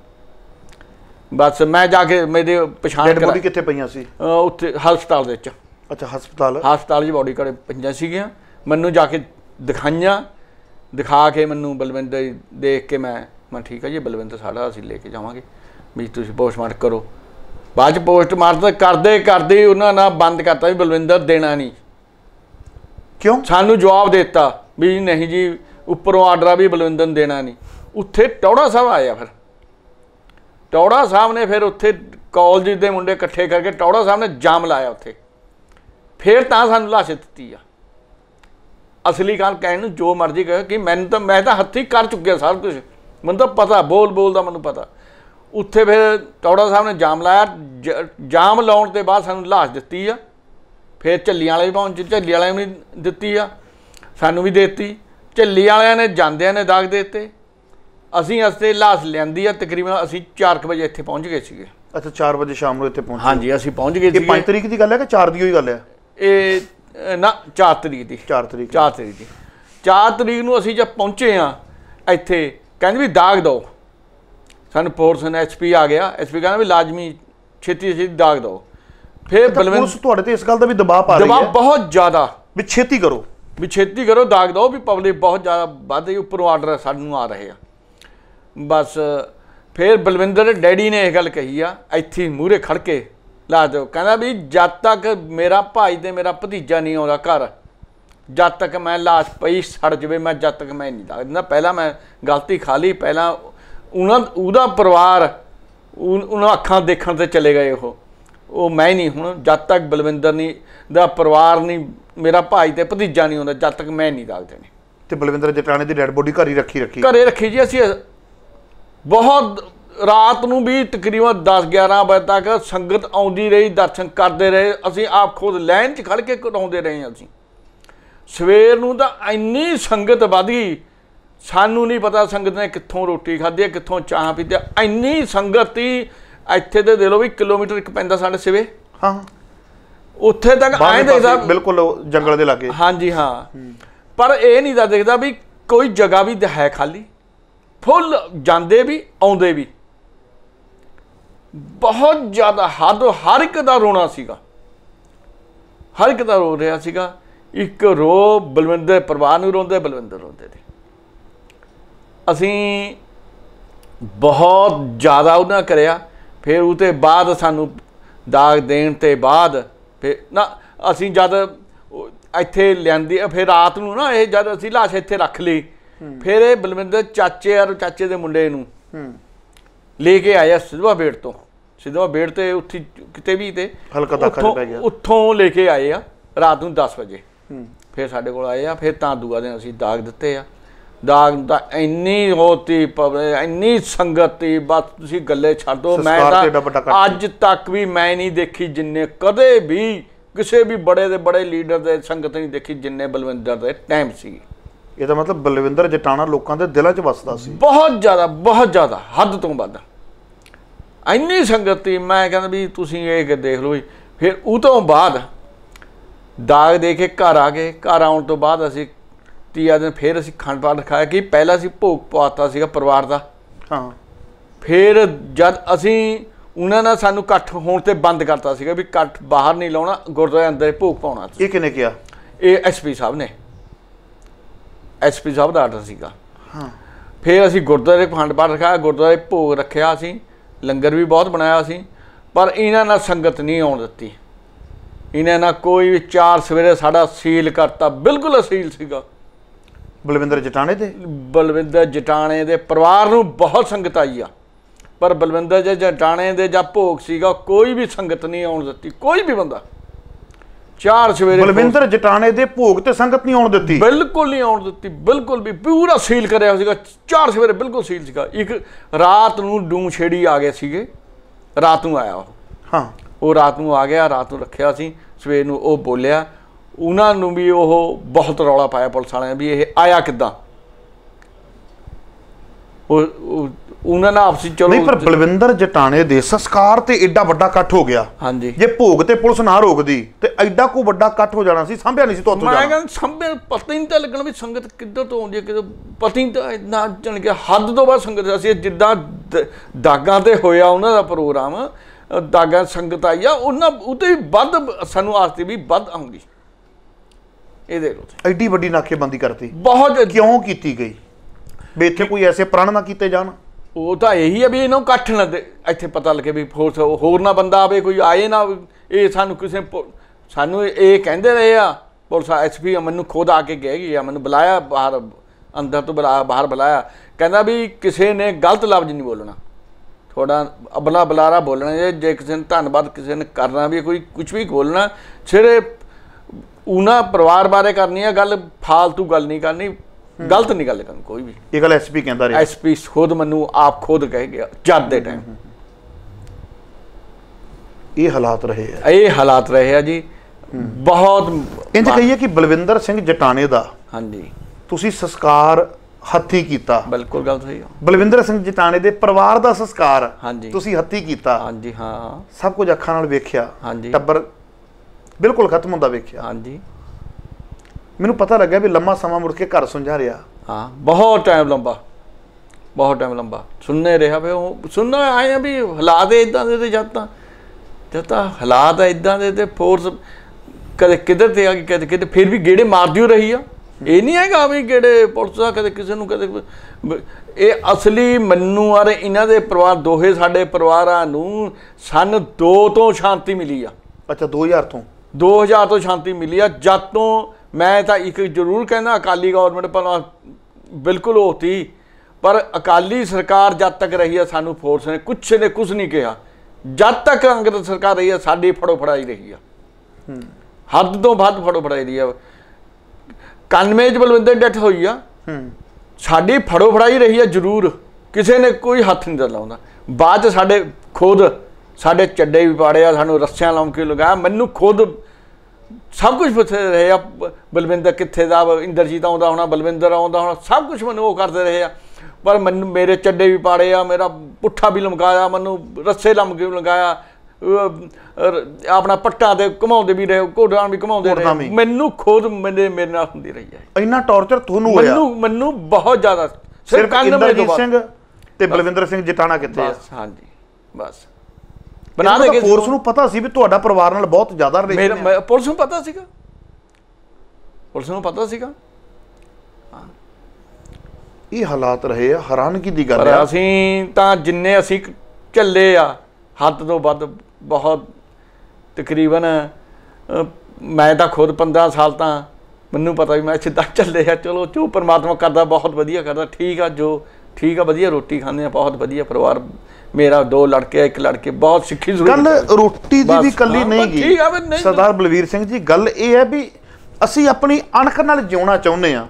B: ਬਸ ਮੈਂ ਜਾ ਕੇ ਮੇਰੇ ਪਛਾਣ ਡੈਡ ਬੋਡੀ ਕਿੱਥੇ ਪਈਆਂ ਸੀ ਉੱਥੇ ਹਸਪਤਾਲ ਦੇ ਵਿੱਚ ਅੱਛਾ ਹਸਪਤਾਲ ਹਸਪਤਾਲ ਦੀ ਬੋਡੀ ਕੜੇ ਪਈਆਂ ਸੀਗੀਆਂ ਮੈਨੂੰ ਜਾ ਕੇ ਦਿਖਾਈਆਂ ਦਿਖਾ ਕੇ ਮੈਨੂੰ ਬਲਵਿੰਦਰ ਦੇਖ ਕੇ ਮੈਂ ਮੈਂ ਠੀਕ ਹੈ ਜੀ ਬਲਵਿੰਦਰ ਸਾਡਾ ਅਸੀਂ ਲੈ ਕੇ ਜਾਵਾਂਗੇ ਵੀ ਤੁਸੀਂ ਪੋਸਟਮਾਰਟ ਕਰੋ ਬਾਅਦ ਪੋਸਟਮਾਰਟ ਕਰਦੇ ਕਰਦੇ ਉਹਨਾਂ ਨਾਲ ਬੰਦ ਕਰਤਾ ਵੀ ਬਲਵਿੰਦਰ ਦੇਣਾ ਨਹੀਂ ਕਿਉਂ ਸਾਨੂੰ ਜਵਾਬ ਦਿੱਤਾ ਵੀ ਨਹੀਂ ਜੀ ਉੱਪਰੋਂ ਆਰਡਰ ਆ ਵੀ ਬਲਵਿੰਦਰ ਦੇਣਾ ਨਹੀਂ ਉੱਥੇ ਟੌੜਾ ਸਾਹਿਬ ਆਇਆ ਫਿਰ ਟੌੜਾ ਸਾਹਿਬ ਨੇ ਫਿਰ ਉੱਥੇ ਕਾਲਜ ਦੇ ਮੁੰਡੇ ਇਕੱਠੇ ਕਰਕੇ ਟੌੜਾ ਸਾਹਿਬ ਨੇ ਜਾਮ ਲਾਇਆ ਉੱਥੇ ਫਿਰ ਤਾਂ ਸਾਨੂੰ ਲਾਸ਼ ਦਿੱਤੀ ਆ ਅਸਲੀ ਗੱਲ ਕਹਿਣ ਨੂੰ ਜੋ ਮਰਜ਼ੀ ਕਹੇ ਕਿ ਮੈਨੂੰ ਤਾਂ ਮੈਂ ਤਾਂ ਹੱਥੀ ਕਰ ਚੁੱਕਿਆ ਸਭ ਕੁਝ ਮੈਨੂੰ ਤਾਂ ਪਤਾ ਬੋਲ ਬੋਲ ਦਾ ਮੈਨੂੰ ਪਤਾ ਉੱਥੇ ਫਿਰ ਟੌੜਾ ਸਾਹਿਬ ਨੇ ਜਾਮ ਲਾਇਆ ਜਾਮ ਲਾਉਣ ਤੇ ਬਾਅਦ ਸਾਨੂੰ ਲਾਸ਼ ਦਿੱਤੀ ਆ ਫਿਰ ਝੱਲੀ ਵਾਲੇ ਪਹੁੰਚੇ ਝੱਲੀ ਵਾਲਿਆਂ ਨੇ ਦਿੱਤੀ ਆ ਸਾਨੂੰ ਵੀ ਦਿੱਤੀ ਝੱਲੀ ਵਾਲਿਆਂ ਨੇ ਜਾਂਦਿਆਂ ਨੇ ਦਾਗ ਦਿੱਤੇ ਅਸੀਂ ਅਸਤੇ ਲਾਸ਼ ਲੈਂਦੀ ਆ ਤਕਰੀਬਨ ਅਸੀਂ 4:00 ਵਜੇ ਇੱਥੇ ਪਹੁੰਚ ਗਏ ਸੀਗੇ ਅੱਛਾ 4 ਵਜੇ
A: ਸ਼ਾਮ ਨੂੰ ਇੱਥੇ ਪਹੁੰਚੇ ਹਾਂਜੀ ਅਸੀਂ ਪਹੁੰਚ ਗਏ ਸੀ ਇਹ 5 ਤਰੀਕ ਦੀ ਗੱਲ ਹੈ ਕਿ 4 ਦੀ ਹੋਈ ਗੱਲ ਹੈ
B: ਇਹ ਨਾ 4 ਤਰੀਕ ਦੀ 4 ਤਰੀਕ 4 ਤਰੀਕ ਦੀ 4 ਤਰੀਕ ਨੂੰ ਅਸੀਂ ਜਦ ਪਹੁੰਚੇ ਆ ਇੱਥੇ ਕਹਿੰਦੇ ਵੀ ਦਾਗ ਦਿਓ ਸਾਨੂੰ ਪੋਰਸਨ ਐਸਪੀ ਆ ਗਿਆ ਐਸਪੀ ਕਹਿੰਦਾ ਵੀ ਲਾਜ਼ਮੀ ਛੇਤੀ ਛੇਤੀ ਦਾਗ ਦਿਓ ਫਿਰ ਬਲਵਿੰਦਰ
A: ਤੁਹਾਡੇ ਤੇ ਇਸ ਗੱਲ ਦਾ ਵੀ ਦਬਾਅ ਪਾ ਰਹੀ ਹੈ ਦਬਾਅ
B: ਬਹੁਤ ਜ਼ਿਆਦਾ ਵੀ ਛੇਤੀ ਕਰੋ ਵੀ ਛੇਤੀ ਕਰੋ ਦਾਗ ਦਿਓ ਵੀ ਪਬਲਿਕ ਬਹੁਤ ਜ਼ਿਆਦਾ ਵੱਧ ਗਈ ਉੱਪਰੋਂ ਆਰਡਰ ਸਾਨੂੰ ਆ ਰਹੇ ਆ ਬਸ ਫਿਰ ਬਲਵਿੰਦਰ ਡੈਡੀ ਨੇ ਇਹ ਗੱਲ ਕਹੀ ਆ ਇੱਥੇ ਮੂਰੇ ਖੜ ਕੇ ਲਾ ਦਿਓ ਕਹਿੰਦਾ ਵੀ ਜਦ ਤੱਕ ਮੇਰਾ ਭਾਈ ਤੇ ਮੇਰਾ ਭਤੀਜਾ ਨਹੀਂ ਆਉਂਦਾ ਘਰ ਜਦ ਤੱਕ ਮੈਂ ਲਾਸ਼ ਪਈ ਸੜ ਜਵੇ ਮੈਂ ਜਦ ਤੱਕ ਮੈਂ ਨਹੀਂ ਦਾਗਦਾ ਪਹਿਲਾਂ ਮੈਂ ਗਲਤੀ ਖਾ ਲਈ ਪਹਿਲਾਂ ਉਹਨਾਂ ਉਹਦਾ ਪਰਿਵਾਰ ਉਹਨਾਂ ਅੱਖਾਂ ਦੇਖਣ ਤੇ ਚਲੇ ਗਏ ਉਹ ਉਹ ਮੈਂ ਨਹੀਂ ਹੁਣ ਜਦ ਤੱਕ ਬਲਵਿੰਦਰ ਨਹੀਂ ਦਾ ਪਰਿਵਾਰ ਨਹੀਂ ਮੇਰਾ ਭਾਈ ਤੇ ਭਤੀਜਾ ਨਹੀਂ ਆਉਂਦਾ ਜਦ ਤੱਕ ਮੈਂ ਨਹੀਂ ਦੱਸਦੇ ਨੇ ਤੇ ਬਲਵਿੰਦਰ ਜਟਾਣੇ ਦੀ ਡੈੱਡ ਬੋਡੀ ਘਰ ਹੀ ਰੱਖੀ ਰੱਖੀ ਘਰੇ ਰੱਖੀ ਜੀ ਅਸੀਂ ਬਹੁਤ ਰਾਤ ਨੂੰ ਵੀ ਤਕਰੀਬਨ 10 11 ਵਜੇ ਤੱਕ ਸੰਗਤ ਆਉਂਦੀ ਰਹੀ ਦਰਸ਼ਨ ਕਰਦੇ ਰਹੇ ਅਸੀਂ ਆਪ ਖੁਦ ਲਾਈਨ 'ਚ ਖੜ ਕੇ ਕਰਾਉਂਦੇ ਰਹੇ ਅਸੀਂ ਸਵੇਰ ਨੂੰ ਤਾਂ ਇੰਨੀ ਸੰਗਤ ਵੱਧ ਗਈ ਸਾਨੂੰ ਨਹੀਂ ਪਤਾ ਸੰਗਤ ਨੇ ਕਿੱਥੋਂ ਰੋਟੀ ਖਾਧੀ ਕਿੱਥੋਂ ਚਾਹ ਪੀਤੀ ਇੰਨੀ ਸੰਗਤ ਹੀ ਇੱਥੇ ਤੇ ਦੇ ਲੋ ਵੀ ਕਿਲੋਮੀਟਰ ਇੱਕ ਪੈਂਦਾ ਸਾਡੇ ਸਿਵੇ ਹਾਂ ਉੱਥੇ ਤੱਕ ਐਂ ਦੇਖਦਾ ਬਿਲਕੁਲ ਜੰਗਲ ਦੇ ਲਾਗੇ ਹਾਂਜੀ ਹਾਂ ਪਰ ਇਹ ਨਹੀਂ ਦੱਸਦਾ ਵੀ ਕੋਈ ਜਗ੍ਹਾ ਵੀ ਹੈ ਖਾਲੀ ਫੁੱਲ ਜਾਂਦੇ ਵੀ ਆਉਂਦੇ ਵੀ ਬਹੁਤ ਜ਼ਿਆਦਾ ਹੱਦ ਹਰ ਇੱਕ ਦਾ ਰੋਣਾ ਸੀਗਾ ਹਰ ਇੱਕ ਦਾ ਰੋ ਰਿਹਾ ਸੀਗਾ ਇੱਕ ਰੋ ਬਲਵਿੰਦਰ ਪਰਵਾਨ ਨੂੰ ਰੋਂਦੇ ਬਲਵਿੰਦਰ ਰੋਂਦੇ ਸੀ ਅਸੀਂ ਬਹੁਤ ਜ਼ਿਆਦਾ ਉਹਨਾਂ ਕਰਿਆ ਫਿਰ ਉਤੇ ਬਾਅਦ ਸਾਨੂੰ ਦਾਗ ਦੇਣ ਤੇ ਬਾਅਦ ਫਿਰ ਨਾ ਅਸੀਂ ਜਦ ਇੱਥੇ ਲਿਆਂਦੀ ਫਿਰ ਰਾਤ ਨੂੰ ਨਾ ਇਹ ਜਦ ਅਸੀਂ ਲਾਸ਼ ਇੱਥੇ ਰੱਖ ਲਈ ਫਿਰ ਇਹ ਬਲਵਿੰਦਰ ਚਾਚੇ ਔਰ ਚਾਚੇ ਦੇ ਮੁੰਡੇ ਨੂੰ ਲੈ ਕੇ ਆਇਆ ਸਿਧਵਾ ਬੇੜ ਤੋਂ ਸਿੱਧਾ ਬੇੜ ਤੇ ਉੱਥੇ ਕਿਤੇ ਵੀ ਤੇ ਹਲਕਾ ਦਾ ਪੈ ਗਿਆ ਉੱਥੋਂ ਲੈ ਕੇ ਆਏ ਆ ਰਾਤ ਨੂੰ 10 ਵਜੇ ਫਿਰ ਸਾਡੇ ਕੋਲ ਆਏ ਆ ਫਿਰ ਤਾਂ ਦੂਆ ਦਿਨ ਅਸੀਂ ਦਾਗ ਦਿੱਤੇ ਆ ਦਾਗ ਤਾਂ ਇੰਨੀ ਹੋਤੀ ਪਵੇ ਇੰਨੀ ਸੰਗਤ ਬਸ ਤੁਸੀਂ ਗੱਲੇ ਛੱਡ ਦੋ ਮੈਂ ਤਾਂ ਅੱਜ ਤੱਕ ਵੀ ਮੈਂ ਨਹੀਂ ਦੇਖੀ ਜਿੰਨੇ ਕਦੇ ਵੀ ਕਿਸੇ ਵੀ ਬੜੇ ਦੇ ਬੜੇ ਲੀਡਰ ਦੇ ਸੰਗਤ ਨਹੀਂ ਦੇਖੀ ਜਿੰਨੇ ਬਲਵਿੰਦਰ ਦੇ ਟਾਈਮ ਸੀ ਇਹਦਾ ਮਤਲਬ ਬਲਵਿੰਦਰ ਜਟਾਣਾ ਲੋਕਾਂ ਦੇ ਦਿਲਾਂ 'ਚ ਵੱਸਦਾ ਸੀ ਬਹੁਤ ਜ਼ਿਆਦਾ ਬਹੁਤ ਜ਼ਿਆਦਾ ਹੱਦ ਤੋਂ ਵੱਧ ਇੰਨੀ ਸੰਗਤੀ ਮੈਂ ਕਹਿੰਦਾ ਵੀ ਤੁਸੀਂ ਇਹ ਕਿ ਦੇਖ ਲਓ ਵੀ ਫਿਰ ਉਹ ਤੋਂ ਬਾਅਦ ਦਾਗ ਦੇ ਕੇ ਘਰ ਆ ਗਏ ਘਰ ਆਉਣ ਤੋਂ ਬਾਅਦ ਅਸੀਂ ਤੀਆ ਦਿਨ ਫਿਰ ਅਸੀਂ ਖੰਡ ਪਾਣ ਖਾਇਆ ਕਿ ਪਹਿਲਾਂ ਅਸੀਂ ਭੋਗ ਪਾਤਾ ਸੀਗਾ ਪਰਿਵਾਰ ਦਾ ਹਾਂ ਫਿਰ ਜਦ ਅਸੀਂ ਉਹਨਾਂ ਨੇ ਸਾਨੂੰ ਇਕੱਠ ਹੋਣ ਤੇ ਬੰਦ ਕਰਤਾ ਸੀਗਾ ਵੀ ਇਕੱਠ ਬਾਹਰ ਨਹੀਂ ਲਾਉਣਾ ਗੁਰਦੁਆਰੇ ਅੰਦਰ ਭੋਗ ਪਾਉਣਾ ਇਹ ਕਿਨੇ ਕਿਹਾ ਇਹ ਐਸਪੀ ਸਾਹਿਬ ਨੇ ਐਸਪੀ ਸਾਹਿਬ ਦਾ ਆਰਡਰ ਸੀਗਾ ਹਾਂ ਫਿਰ ਅਸੀਂ ਗੁਰਦੁਆਰੇ ਖੰਡ ਪਾਣ ਖਾਇਆ ਗੁਰਦੁਆਰੇ ਭੋਗ ਰੱਖਿਆ ਅਸੀਂ ਲੰਗਰ ਵੀ ਬਹੁਤ ਬਣਾਇਆ ਸੀ ਪਰ ਇਹਨਾਂ ਨਾਲ ਸੰਗਤ ਨਹੀਂ ਆਉਣ ਦਿੱਤੀ ਇਹਨਾਂ ਨਾਲ ਕੋਈ ਵੀ ਚਾਰ ਸਵੇਰੇ ਸਾਡਾ ਸੀਲ ਕਰਤਾ ਬਿਲਕੁਲ ਅਸੀਲ ਸੀਗਾ ਬਲਵਿੰਦਰ ਜਟਾਣੇ ਦੇ ਬਲਵਿੰਦਰ ਜਟਾਣੇ ਦੇ ਪਰਿਵਾਰ ਨੂੰ ਬਹੁਤ ਸੰਗਤ ਆਈ ਆ ਪਰ ਬਲਵਿੰਦਰ ਜਟਾਣੇ ਦੇ ਜਾਂ ਭੋਗ ਸੀਗਾ ਕੋਈ ਵੀ ਸੰਗਤ ਨਹੀਂ ਆਉਣ ਦਿੱਤੀ ਕੋਈ ਵੀ ਬੰਦਾ
A: ਚਾਰ ਸਵੇਰੇ ਬਲਵਿੰਦਰ ਜਟਾਣੇ ਦੇ ਭੋਗ ਤੇ ਸੰਗਤ ਨਹੀਂ ਆਉਣ ਦਿੱਤੀ
B: ਬਿਲਕੁਲ ਨਹੀਂ ਆਉਣ ਦਿੱਤੀ ਬਿਲਕੁਲ ਵੀ ਪੂਰਾ ਸੀਲ ਕਰਿਆ ਹੋਇਆ ਸੀਗਾ ਚਾਰ ਸਵੇਰੇ ਬਿਲਕੁਲ ਸੀਲ ਸੀਗਾ ਇੱਕ ਰਾਤ ਨੂੰ ਡੂੰ ਛੇੜੀ ਆ ਗਏ ਸੀਗੇ ਰਾਤ ਨੂੰ ਆਇਆ ਉਹ ਹਾਂ ਉਹ ਰਾਤ ਨੂੰ ਆ ਗਿਆ ਰਾਤ ਨੂੰ ਰੱਖਿਆ ਸੀ ਸਵੇਰ ਨੂੰ ਉਹ ਬੋਲਿਆ ਉਹਨਾਂ ਨੂੰ ਵੀ ਉਹ ਬਹੁਤ ਰੌਲਾ ਪਾਇਆ ਪੁਲਿਸ ਵਾਲਿਆਂ ਵੀ ਇਹ ਆਇਆ ਕਿੱਦਾਂ ਉਹ ਉਹਨਾਂ ਨਾਲ ਆਪਸੀ ਚਲੋ ਨਹੀਂ ਪਰ
A: ਬਲਵਿੰਦਰ ਜਟਾਣੇ ਦੇ ਸੰਸਕਾਰ ਤੇ ਐਡਾ ਵੱਡਾ ਇਕੱਠ ਹੋ ਗਿਆ ਹਾਂਜੀ ਜੇ ਭੋਗ ਤੇ ਪੁਲਿਸ ਨਾ ਰੋਕਦੀ ਤੇ ਐਡਾ ਕੋ ਵੱਡਾ ਇਕੱਠ ਹੋ ਜਾਣਾ ਸੀ ਸੰਭਿਆ ਨਹੀਂ ਸੀ ਤੋਂ ਤੋਂ ਜਾਣਾ ਮੈਂ
B: ਕਹਿੰਦਾ ਸੰਭੇ ਪਤਾ ਹੀ ਨਹੀਂ ਤਾਂ ਲੱਗਣ ਵੀ ਸੰਗਤ ਕਿੱਧਰ ਤੋਂ ਆਉਂਦੀ ਹੈ ਕਿਦੋਂ ਪਤਾ ਹੀ ਤਾਂ ਇੰਨਾ ਜਾਣ ਕੇ ਹੱਦ ਤੋਂ ਬਾਅਦ ਸੰਗਤ ਅਸੀਂ ਜਿੱਦਾਂ ਦਾਗਾ ਤੇ ਹੋਇਆ ਉਹਨਾਂ ਦਾ ਪ੍ਰੋਗਰਾਮ ਦਾਗਾ ਸੰਗਤ ਆਈ ਆ ਉਹਨਾਂ ਉਤੇ ਵੀ ਵੱਧ ਸਾਨੂੰ ਆਸਤੀ ਵੀ ਵੱਧ ਆਉਂਗੀ ਇਹ ਦੇਖ ਲੋ ਐਡੀ ਵੱਡੀ ਨਾਕੇਬੰਦੀ ਕਰਤੀ ਬਹੁਤ ਕਿਉਂ ਕੀਤੀ ਗਈ ਵੀ ਇੱਥੇ ਕੋਈ ਐਸੇ ਪ੍ਰਣ ਨਾ ਕੀਤੇ ਜਾਣ ਉਹ ਤਾਂ ਇਹੀ ਆ ਵੀ ਇਹਨਾਂ ਨੂੰ ਕੱਠ ਨਾ ਇੱਥੇ ਪਤਾ ਲੱਗੇ ਵੀ ਫੋਰਸ ਹੋਰ ਨਾ ਬੰਦਾ ਆਵੇ ਕੋਈ ਆਏ ਨਾ ਇਹ ਸਾਨੂੰ ਕਿਸੇ ਸਾਨੂੰ ਇਹ ਕਹਿੰਦੇ ਰਹੇ ਆ ਪੁਲਿਸ ਐਸਪੀ ਮੈਨੂੰ ਖੁਦ ਆ ਕੇ ਕਹਿ ਆ ਮੈਨੂੰ ਬੁਲਾਇਆ ਬਾਹਰ ਅੰਦਰ ਤੋਂ ਬੁਲਾਇਆ ਬਾਹਰ ਬੁਲਾਇਆ ਕਹਿੰਦਾ ਵੀ ਕਿਸੇ ਨੇ ਗਲਤ ਲਫ਼ਜ਼ ਨਹੀਂ ਬੋਲਣਾ ਥੋੜਾ ਅਬਲਾ ਬਲਾਰਾ ਬੋਲਣਾ ਜੇ ਕਿਸੇ ਨੇ ਧੰਨਵਾਦ ਕਿਸੇ ਨੇ ਕਰਨਾ ਵੀ ਕੋਈ ਕੁਝ ਵੀ ਬੋਲਣਾ ਛੇਰੇ ਉਹਨਾਂ ਪਰਿਵਾਰ ਬਾਰੇ ਕਰਨੀ ਆ ਗੱਲ ਫਾਲਤੂ ਗੱਲ ਨਹੀਂ ਕਰਨੀ ਗਲਤ ਨਹੀਂ ਗੱਲ ਕਰਨ ਕੋਈ ਵੀ ਇਹ ਗੱਲ ਐਸਪੀ ਕਹਿੰਦਾ ਰਿਹਾ ਐਸਪੀ ਖੁਦ ਮੈਨੂੰ ਆਪ ਖੁਦ ਕਹਿ ਗਿਆ ਜਦ ਦੇ ਟਾਈਮ
A: ਇਹ ਹਾਲਾਤ ਰਹੇ
B: ਆ ਇਹ ਹਾਲਾਤ ਰਹੇ ਆ ਜੀ ਬਹੁਤ ਇੰਜ ਕਹੀਏ ਕਿ
A: ਬਲਵਿੰਦਰ ਸਿੰਘ ਜਟਾਣੇ ਦਾ ਹਾਂਜੀ ਤੁਸੀਂ ਸੰਸਕਾਰ ਹੱਥੀ ਕੀਤਾ ਬਿਲਕੁਲ ਗੱਲ ਸਹੀ ਆ ਬਲਵਿੰਦਰ ਸਿੰਘ ਜਟਾਣੇ ਦੇ ਪਰਿਵਾਰ ਦਾ ਸੰਸਕਾਰ ਤੁਸੀਂ ਹੱਥੀ ਕੀਤਾ ਹਾਂਜੀ ਹਾਂ ਸਭ ਕੁਝ ਅੱਖਾਂ ਨਾਲ ਵੇਖਿਆ ਟੱਬਰ ਬਿਲਕੁਲ ਖਤਮ ਹੁੰਦਾ ਵੇਖਿਆ ਹਾਂਜੀ
B: ਮੈਨੂੰ ਪਤਾ ਲੱਗਿਆ ਵੀ ਲੰਮਾ ਸਮਾਂ ਮੁੜ ਕੇ ਘਰ ਸੁਝਾ ਰਿਹਾ ਹਾਂ ਬਹੁਤ ਟਾਈਮ ਲੰਬਾ ਬਹੁਤ ਟਾਈਮ ਲੰਬਾ ਸੁਣਨੇ ਰਿਹਾ ਵੇ ਉਹ ਸੁਣਨਾ ਆਏ ਆ ਵੀ ਹਾਲਾਤ ਇਦਾਂ ਦੇ ਤੇ ਜਦ ਤਾਂ ਜਦ ਤਾਂ ਹਾਲਾਤ ਇਦਾਂ ਦੇ ਤੇ ਫੋਰਸ ਕਦੇ ਕਿੱਧਰ ਤੇ ਆ ਕੇ ਕਦੇ ਕਿਤੇ ਫਿਰ ਵੀ ਗੇੜੇ ਮਾਰਦੀ ਹੋ ਰਹੀ ਆ ਇਹ ਨਹੀਂ ਹੈਗਾ ਵੀ ਗੇੜੇ ਪੁਲਿਸ ਦਾ ਕਦੇ ਕਿਸੇ ਨੂੰ ਕਦੇ ਇਹ ਅਸਲੀ ਮੰਨੂ ਔਰ ਇਹਨਾਂ ਦੇ ਪਰਿਵਾਰ ਦੋਹੇ ਸਾਡੇ ਪਰਿਵਾਰਾਂ ਨੂੰ ਸਨ 2 ਤੋਂ ਸ਼ਾਂਤੀ ਮਿਲੀ ਆ ਅੱਛਾ 2000 ਤੋਂ 2000 ਤੋਂ ਸ਼ਾਂਤੀ ਮਿਲੀ ਆ ਜਦ ਤੋਂ ਮੈਂ ਤਾਂ ਇੱਕ ਜ਼ਰੂਰ ਕਹਿੰਦਾ ਅਕਾਲੀ ਗਵਰਨਮੈਂਟ ਪਹਿਲਾਂ ਬਿਲਕੁਲ ਹੋਤੀ ਪਰ ਅਕਾਲੀ ਸਰਕਾਰ ਜਦ ਤੱਕ ਰਹੀ ਹੈ ਸਾਨੂੰ ਫੋਰਸ ਨੇ ਕੁਛ ਨੇ ਕੁਝ ਨਹੀਂ ਕਿਹਾ ਜਦ ਤੱਕ ਅੰਗਰੇਜ਼ ਸਰਕਾਰ ਰਹੀ ਹੈ ਸਾਡੀ ਫੜੋ ਫੜਾਈ ਰਹੀ ਆ ਹੱਦ ਤੋਂ ਵੱਧ ਫੜੋ ਫੜਾਈ ਰਹੀ ਆ 91 ਚ ਬਲਵਿੰਦਰ ਡੈਥ ਹੋਈ ਆ ਸਾਡੀ ਫੜੋ ਫੜਾਈ ਰਹੀ ਆ ਜ਼ਰੂਰ ਕਿਸੇ ਨੇ ਕੋਈ ਹੱਥ ਨਹੀਂ ਲਾਉਂਦਾ ਬਾਅਦ ਸਾਡੇ ਖੁਦ ਸਾਡੇ ਚੱਡੇ ਵੀ ਪਾੜਿਆ ਸਾਨੂੰ ਰੱਸਿਆਂ ਲਾਉਂ ਕੇ ਲਗਾ ਮੈਨੂੰ ਖੁਦ ਸਭ ਕੁਝ ਪੁੱਛਦੇ ਰਹੇ ਆ ਬਲਵਿੰਦਰ ਕਿੱਥੇ ਦਾ ਇੰਦਰਜੀਤ ਆਉਂਦਾ ਹੋਣਾ ਬਲਵਿੰਦਰ ਆਉਂਦਾ ਹੋਣਾ ਸਭ ਕੁਝ ਮੈਨੂੰ ਉਹ ਕਰਦੇ ਰਹੇ ਆ ਪਰ ਮੈਨੂੰ ਮੇਰੇ ਚੱਡੇ ਵੀ ਪਾੜੇ ਆ ਮੇਰਾ ਪੁੱਠਾ ਵੀ ਲਮਕਾਇਆ ਮੈਨੂੰ ਰੱਸੇ ਕੇ ਲਗਾਇਆ ਆਪਣਾ ਪੱਟਾ ਦੇ ਘਮਾਉਂਦੇ ਵੀ ਰਹੇ ਘੋੜਾਂ ਵੀ ਘਮਾਉਂਦੇ ਰਹੇ ਮੈਨੂੰ ਖੁਦ ਮੇਰੇ ਮੇਰੇ ਨਾਲ ਹੁੰਦੀ ਰਹੀ ਹੈ ਇੰਨਾ ਟੌਰਚਰ ਤੁਹਾਨੂੰ ਹੋਇਆ ਮੈਨੂੰ ਮੈਨੂੰ ਬਹੁਤ ਜ਼ਿਆਦਾ ਸਿਰਫ ਇੰਦਰਜੀਤ ਸਿੰਘ ਤੇ ਬਲਵਿੰਦਰ ਸਿੰਘ ਜਟਾਣਾ ਕਿੱਥੇ ਆ ਹਾਂਜੀ ਬਸ
A: ਬਣਾ ਦੇਗੇ ਪੁਲਿਸ ਨੂੰ
B: ਪਤਾ ਸੀ ਵੀ ਤੁਹਾਡਾ ਪਰਿਵਾਰ ਨਾਲ ਬਹੁਤ ਜ਼ਿਆਦਾ ਰਿਸ਼ਤੇ ਹੈ ਪੁਲਿਸ ਨੂੰ ਪਤਾ ਸੀਗਾ ਪੁਲਿਸ ਨੂੰ ਪਤਾ ਸੀਗਾ ਇਹ ਹਾਲਾਤ ਰਹੇ ਆ ਹੈਰਾਨਗੀ ਦੀ ਗੱਲ ਆ ਅਸੀਂ ਤਾਂ ਜਿੰਨੇ ਅਸੀਂ ਝੱਲੇ ਆ ਹੱਦ ਤੋਂ ਵੱਧ ਬਹੁਤ ਤਕਰੀਬਨ ਮੈਂ ਤਾਂ ਖੁਦ 15 ਸਾਲ ਤਾਂ ਮੈਨੂੰ ਪਤਾ ਵੀ ਮੈਂ ਸਿੱਧਾ ਚੱਲੇ ਆ ਚਲੋ ਜੋ ਪਰਮਾਤਮਾ ਕਰਦਾ ਬਹੁਤ ਵਧੀਆ ਕਰਦਾ ਠੀਕ ਆ ਜੋ ਠੀਕ ਆ ਵਧੀਆ ਰੋਟੀ ਖਾਂਦੇ ਆ ਬਹੁਤ ਵਧੀਆ ਪਰਿਵਾਰ ਮੇਰਾ ਦੋ ਲੜਕੇ ਇੱਕ ਲੜਕੇ ਬਹੁਤ ਸਿੱਖੀ ਜ਼ਰੂਰੀ ਗੱਲ ਰੋਟੀ ਦੀ ਵੀ ਕੱਲੀ ਨਹੀਂ ਗਈ ਸਰਦਾਰ
A: ਬਲਵੀਰ ਸਿੰਘ ਜੀ ਗੱਲ ਇਹ ਹੈ ਵੀ ਅਸੀਂ ਆਪਣੀ ਅਣਖ ਨਾਲ ਜਿਉਣਾ ਚਾਹੁੰਦੇ ਆ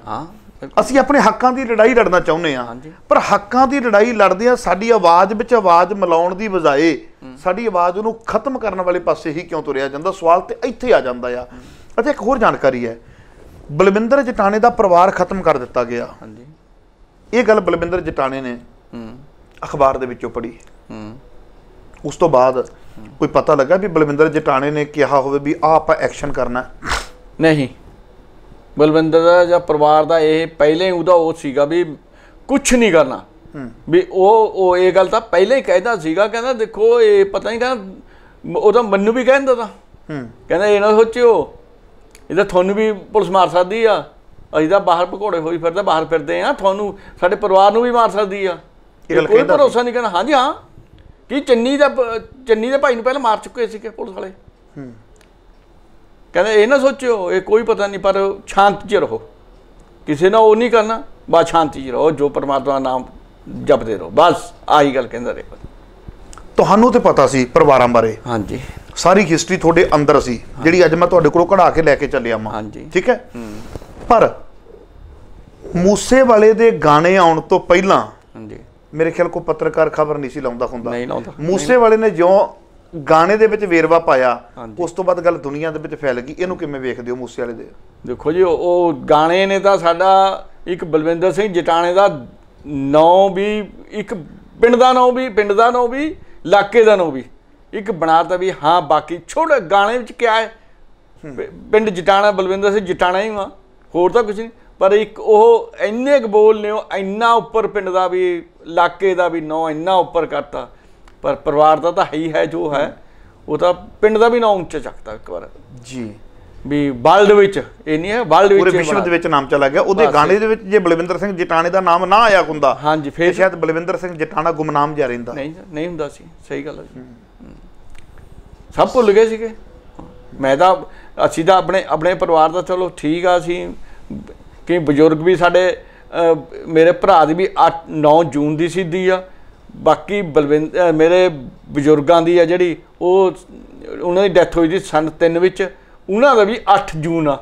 A: ਅਸੀਂ ਆਪਣੇ ਹੱਕਾਂ ਦੀ ਲੜਾਈ ਲੜਨਾ ਚਾਹੁੰਦੇ ਆ ਪਰ ਹੱਕਾਂ ਦੀ ਲੜਾਈ ਲੜਦੇ ਆ ਸਾਡੀ ਆਵਾਜ਼ ਵਿੱਚ ਆਵਾਜ਼ ਮਿਲਾਉਣ ਦੀ ਬਜਾਏ ਸਾਡੀ ਆਵਾਜ਼ ਨੂੰ ਖਤਮ ਕਰਨ ਵਾਲੇ ਪਾਸੇ ਹੀ ਕਿਉਂ ਤੁਰਿਆ ਜਾਂਦਾ ਸਵਾਲ ਤੇ ਇੱਥੇ ਆ ਜਾਂਦਾ ਆ ਅਤੇ ਇੱਕ ਹੋਰ ਜਾਣਕਾਰੀ ਹੈ ਬਲਵਿੰਦਰ ਜਟਾਣੇ ਦਾ ਪਰਿਵਾਰ ਖਤਮ ਕਰ ਦਿੱਤਾ ਗਿਆ ਹਾਂਜੀ ਇਹ ਗੱਲ ਬਲਵਿੰਦਰ ਜਟਾਣੇ ਨੇ ਅਖਬਾਰ ਦੇ ਵਿੱਚੋਂ ਪੜ੍ਹੀ ਹੂੰ ਉਸ ਤੋਂ ਬਾਅਦ ਕੋਈ ਪਤਾ
B: ਲੱਗਾ ਵੀ ਬਲਵਿੰਦਰ ਜਟਾਣੇ ਨੇ ਕਿਹਾ ਹੋਵੇ ਵੀ ਆ ਆਪਾਂ ਐਕਸ਼ਨ ਕਰਨਾ ਨਹੀਂ ਬਲਵਿੰਦਰ ਦਾ ਜਾਂ ਪਰਿਵਾਰ ਦਾ ਇਹ ਪਹਿਲੇ ਉਹਦਾ ਉਹ ਸੀਗਾ ਵੀ ਕੁਝ ਨਹੀਂ ਕਰਨਾ ਵੀ ਉਹ ਉਹ ਇਹ ਗੱਲ ਤਾਂ ਪਹਿਲੇ ਹੀ ਕਹਿੰਦਾ ਸੀਗਾ ਕਹਿੰਦਾ ਦੇਖੋ ਇਹ ਪਤਾ ਨਹੀਂ ਕਹਿੰਦਾ ਉਹਦਾ ਮੈਨੂੰ ਵੀ ਕਹਿੰਦਾ ਤਾਂ ਹੂੰ ਕਹਿੰਦਾ ਇਹ ਨਾ ਸੋਚਿਓ ਇਹ ਤਾਂ ਤੁਹਾਨੂੰ ਵੀ ਪੁਲਿਸ ਮਾਰ ਸਕਦੀ ਆ ਅਸੀਂ ਤਾਂ ਬਾਹਰ ਭਕੌੜੇ ਹੋਈ ਫਿਰਦੇ ਬਾਹਰ ਫਿਰਦੇ ਆ ਤੁਹਾਨੂੰ ਸਾਡੇ ਪਰਿਵਾਰ ਨੂੰ ਵੀ ਮਾਰ ਸਕਦੀ ਆ ਇਹ ਗੱਲ ਕੋਈ ਭਰੋਸਾ ਨਹੀਂ ਕਰਨਾ ਹਾਂਜੀ ਹਾਂ ਕਿ ਚੰਨੀ ਦਾ ਚੰਨੀ ਦੇ ਭਾਈ ਨੂੰ ਪਹਿਲਾਂ ਮਾਰ ਚੁੱਕੇ ਸੀਗੇ ਪੁਲਿਸ ਵਾਲੇ ਹੂੰ ਕਹਿੰਦਾ ਇਹ ਨਾ ਸੋਚਿਓ ਇਹ ਕੋਈ ਪਤਾ ਨਹੀਂ ਪਰ ਸ਼ਾਂਤ ਜੀ ਰਹੋ ਕਿਸੇ ਨਾਲ ਉਹ ਨਹੀਂ ਕਰਨਾ ਬਾ ਸ਼ਾਂਤੀ ਜੀ ਰਹੋ ਜੋ ਪਰਮਾਤਮਾ ਨਾਮ ਜਪਦੇ ਰਹੋ ਬਸ ਆਹੀ ਗੱਲ ਕਹਿੰਦਾ ਰਿਹਾ
A: ਤੁਹਾਨੂੰ ਤੇ ਪਤਾ ਸੀ ਪਰਿਵਾਰਾਂ ਬਾਰੇ ਹਾਂਜੀ ਸਾਰੀ ਹਿਸਟਰੀ ਤੁਹਾਡੇ ਅੰਦਰ ਸੀ ਜਿਹੜੀ ਅੱਜ ਮੈਂ ਤੁਹਾਡੇ ਕੋਲੋਂ ਕਢਾ ਕੇ ਲੈ ਕੇ ਚੱਲਿਆ ਮਾਂ ਹਾਂਜੀ ਠੀਕ ਹੈ ਪਰ ਮੂਸੇ ਵਾਲੇ ਦੇ ਗਾਣੇ ਆਉਣ ਤੋਂ ਪਹਿਲਾਂ ਹਾਂਜੀ ਮੇਰੇ ਖਿਆਲ ਕੋ ਪੱਤਰਕਾਰ ਖਬਰ ਨਹੀਂ ਸੀ ਲਾਉਂਦਾ ਹੁੰਦਾ ਨਹੀਂ ਲਾਉਂਦਾ ਮੂਸੇ ਵਾਲੇ ਨੇ ਜਿਉਂ ਗਾਣੇ ਦੇ
B: ਵਿੱਚ ਵੇਰਵਾ ਪਾਇਆ ਉਸ ਤੋਂ ਬਾਅਦ ਗੱਲ ਦੁਨੀਆ ਦੇ ਵਿੱਚ ਫੈਲ ਗਈ ਇਹਨੂੰ ਕਿਵੇਂ ਵੇਖਦੇ ਹੋ ਮੂਸੇ ਵਾਲੇ ਦੇ ਦੇਖੋ ਜੀ ਉਹ ਗਾਣੇ ਨੇ ਤਾਂ ਸਾਡਾ ਇੱਕ ਬਲਵਿੰਦਰ ਸਿੰਘ ਜਟਾਣੇ ਦਾ ਨਾਂ ਵੀ ਇੱਕ ਪਿੰਡ ਦਾ ਨਾਂ ਵੀ ਪਿੰਡ ਦਾ ਨਾਂ ਵੀ ਇਲਾਕੇ ਦਾ ਨਾਂ ਵੀ ਇੱਕ ਬਣਾਤਾ ਵੀ ਹਾਂ ਬਾਕੀ ਛੋਟੇ ਗਾਣੇ ਵਿੱਚ ਕਿਹਾ ਹੈ ਪਿੰਡ ਜਟਾਣਾ ਬਲਵਿੰਦਰ ਸਿੰਘ ਜਟਾਣਾ ਹੀ ਵਾ ਹੋਰ ਤਾਂ ਕੁਝ ਨਹੀਂ ਪਰ ਇੱਕ ਉਹ ਇੰਨੇ ਕ ਬੋਲ ਨੇ ਉਹ ਇੰਨਾ ਉੱਪਰ ਪਿੰਡ ਦਾ ਵੀ ਇਲਾਕੇ ਦਾ ਵੀ ਨੌ ਇੰਨਾ ਉੱਪਰ ਕਰਤਾ ਪਰ ਪਰਿਵਾਰ ਦਾ ਤਾਂ ਹੈ ਹੀ ਹੈ ਜੋ ਹੈ ਉਹ ਤਾਂ ਪਿੰਡ ਦਾ ਵੀ ਨਾ ਉੱਚਾ ਚੱਕਦਾ ਇੱਕ ਵਾਰ ਜੀ ਵੀ ਵਰਲਡ ਵਿੱਚ ਇਹ ਨਹੀਂ ਹੈ ਵਰਲਡ ਵਿੱਚ ਪੂਰੇ ਵਿਸ਼ਵ ਦੇ ਵਿੱਚ ਨਾਮ ਚਲਾ ਗਿਆ ਉਹਦੇ ਗਾਣੇ ਦੇ ਵਿੱਚ ਜੇ ਬਲਵਿੰਦਰ ਸਿੰਘ ਜਟਾਣੇ ਦਾ ਨਾਮ ਨਾ ਆਇਆ ਹੁੰਦਾ ਹਾਂਜੀ ਫੇਰ ਸ਼ਾਇਦ ਬਲਵਿੰਦਰ ਸਿੰਘ ਜਟਾਣਾ ਗੁਮਨਾਮ ਜਾ ਰਹਿੰਦਾ ਨਹੀਂ ਨਹੀਂ ਹੁੰਦਾ ਸੀ ਸਹੀ ਗੱਲ ਹੈ ਸਭ ਭੁੱਲ ਗਏ ਸੀਗੇ ਮੈਂ ਤਾਂ ਅਸੀਂ ਤਾਂ ਆਪਣੇ ਆਪਣੇ ਪਰਿਵਾਰ ਦਾ ਚਲੋ ਠੀਕ ਆ ਅਸੀਂ ਕਿ ਬਜ਼ੁਰਗ ਵੀ ਸਾਡੇ ਮੇਰੇ ਭਰਾ ਦੀ ਵੀ 8 9 ਜੂਨ ਦੀ ਸਿੱਧੀ ਆ ਬਾਕੀ ਬਲਵਿੰਦ ਮੇਰੇ ਬਜ਼ੁਰਗਾਂ ਦੀ ਆ ਜਿਹੜੀ ਉਹ ਉਹਨਾਂ ਦੀ ਡੈਥ ਹੋਈ ਸੀ ਸਨ 3 ਵਿੱਚ ਉਹਨਾਂ ਦਾ ਵੀ 8 ਜੂਨ ਆ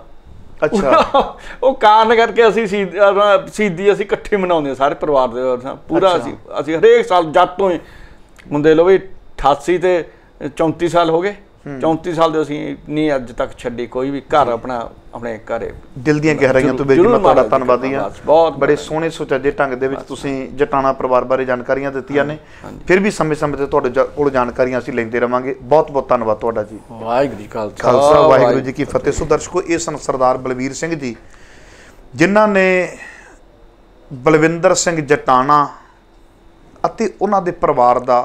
B: ਅੱਛਾ ਉਹ ਕਾਰਨ ਕਰਕੇ ਅਸੀਂ ਸਿੱਧੀ ਅਸੀਂ ਇਕੱਠੇ ਮਨਾਉਂਦੇ ਸਾਰੇ ਪਰਿਵਾਰ ਦੇ ਪੂਰਾ ਅਸੀਂ ਅਸੀਂ ਹਰੇਕ ਸਾਲ ਜਦ ਤੋਂ ਹੀ ਹੁੰਦੇ ਲੋ ਵੀ 88 ਤੇ 34 ਸਾਲ ਹੋ ਗਏ 34 ਸਾਲ ਦੇ ਅਸੀਂ ਨਹੀਂ ਅੱਜ ਤੱਕ ਛੱਡੀ ਕੋਈ ਵੀ ਘਰ ਆਪਣਾ ਆਪਣੇ ਘਰੇ ਦਿਲ ਦੀਆਂ ਗਹਿਰਾਈਆਂ ਤੋਂ ਬੇਜੀ ਮੈਂ ਤੁਹਾਡਾ ਧੰਨਵਾਦੀ ਆ ਬਹੁਤ ਬੜੇ ਸੋਹਣੇ ਸੁਚੱਜੇ ਢੰਗ ਦੇ ਵਿੱਚ ਤੁਸੀਂ ਜਟਾਣਾ
A: ਪਰਿਵਾਰ ਬਾਰੇ ਜਾਣਕਾਰੀਆਂ ਦਿੱਤੀਆਂ ਨੇ ਫਿਰ ਵੀ ਸਮੇਂ-ਸਮੇਂ ਤੇ ਤੁਹਾਡੇ ਕੋਲ ਜਾਣਕਾਰੀਆਂ ਅਸੀਂ ਲੈਂਦੇ ਰਵਾਂਗੇ ਬਹੁਤ-ਬਹੁਤ ਧੰਨਵਾਦ ਤੁਹਾਡਾ ਜੀ ਵਾਹਿਗੁਰੂ ਜੀ ਖਾਲਸਾ ਵਾਹਿਗੁਰੂ ਜੀ ਕੀ ਫਤਿਹ ਸੋ ਦਰਸ਼ਕੋ ਇਹ ਸਨ ਸਰਦਾਰ ਬਲਵੀਰ ਸਿੰਘ ਜੀ ਜਿਨ੍ਹਾਂ ਨੇ ਬਲਵਿੰਦਰ ਸਿੰਘ ਜਟਾਣਾ ਅਤੇ ਉਹਨਾਂ ਦੇ ਪਰਿਵਾਰ ਦਾ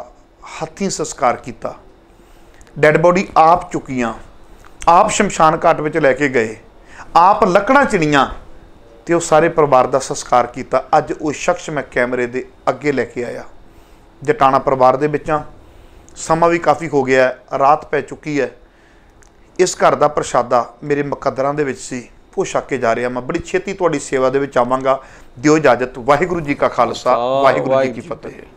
A: ਹੱਥੀਂ ਸੰਸਕਾਰ ਕੀਤਾ ਡੈੱਡ ਬੋਡੀ ਆਪ ਚੁੱਕੀਆਂ ਆਪ ਸ਼ਮਸ਼ਾਨ ਘਾਟ ਵਿੱਚ ਲੈ ਕੇ ਗਏ ਆਪ ਲੱਕੜਾਂ ਚਿਣੀਆਂ ਤੇ ਉਹ ਸਾਰੇ ਪਰਿਵਾਰ ਦਾ ਸੰਸਕਾਰ ਕੀਤਾ ਅੱਜ ਉਹ ਸ਼ਖਸ ਮੈਂ ਕੈਮਰੇ ਦੇ ਅੱਗੇ ਲੈ ਕੇ ਆਇਆ ਜਟਾਣਾ ਪਰਿਵਾਰ ਦੇ ਵਿੱਚਾਂ ਸਮਾਂ ਵੀ ਕਾਫੀ ਹੋ ਗਿਆ ਰਾਤ ਪੈ ਚੁੱਕੀ ਹੈ ਇਸ ਘਰ ਦਾ ਪ੍ਰਸ਼ਾਦਾ ਮੇਰੇ ਮੁਕੱਦਰਾਂ ਦੇ ਵਿੱਚ ਸੀ ਉਹ ਛੱਕ ਕੇ ਜਾ ਰਿਹਾ ਮੈਂ ਬੜੀ ਛੇਤੀ ਤੁਹਾਡੀ ਸੇਵਾ ਦੇ ਵਿੱਚ ਆਵਾਂਗਾ ਦਿਓ ਇਜਾਜ਼ਤ ਵਾਹਿਗੁਰੂ ਜੀ ਕਾ ਖਾਲਸਾ ਵਾਹਿਗੁਰੂ ਜੀ ਕੀ ਫਤਿਹ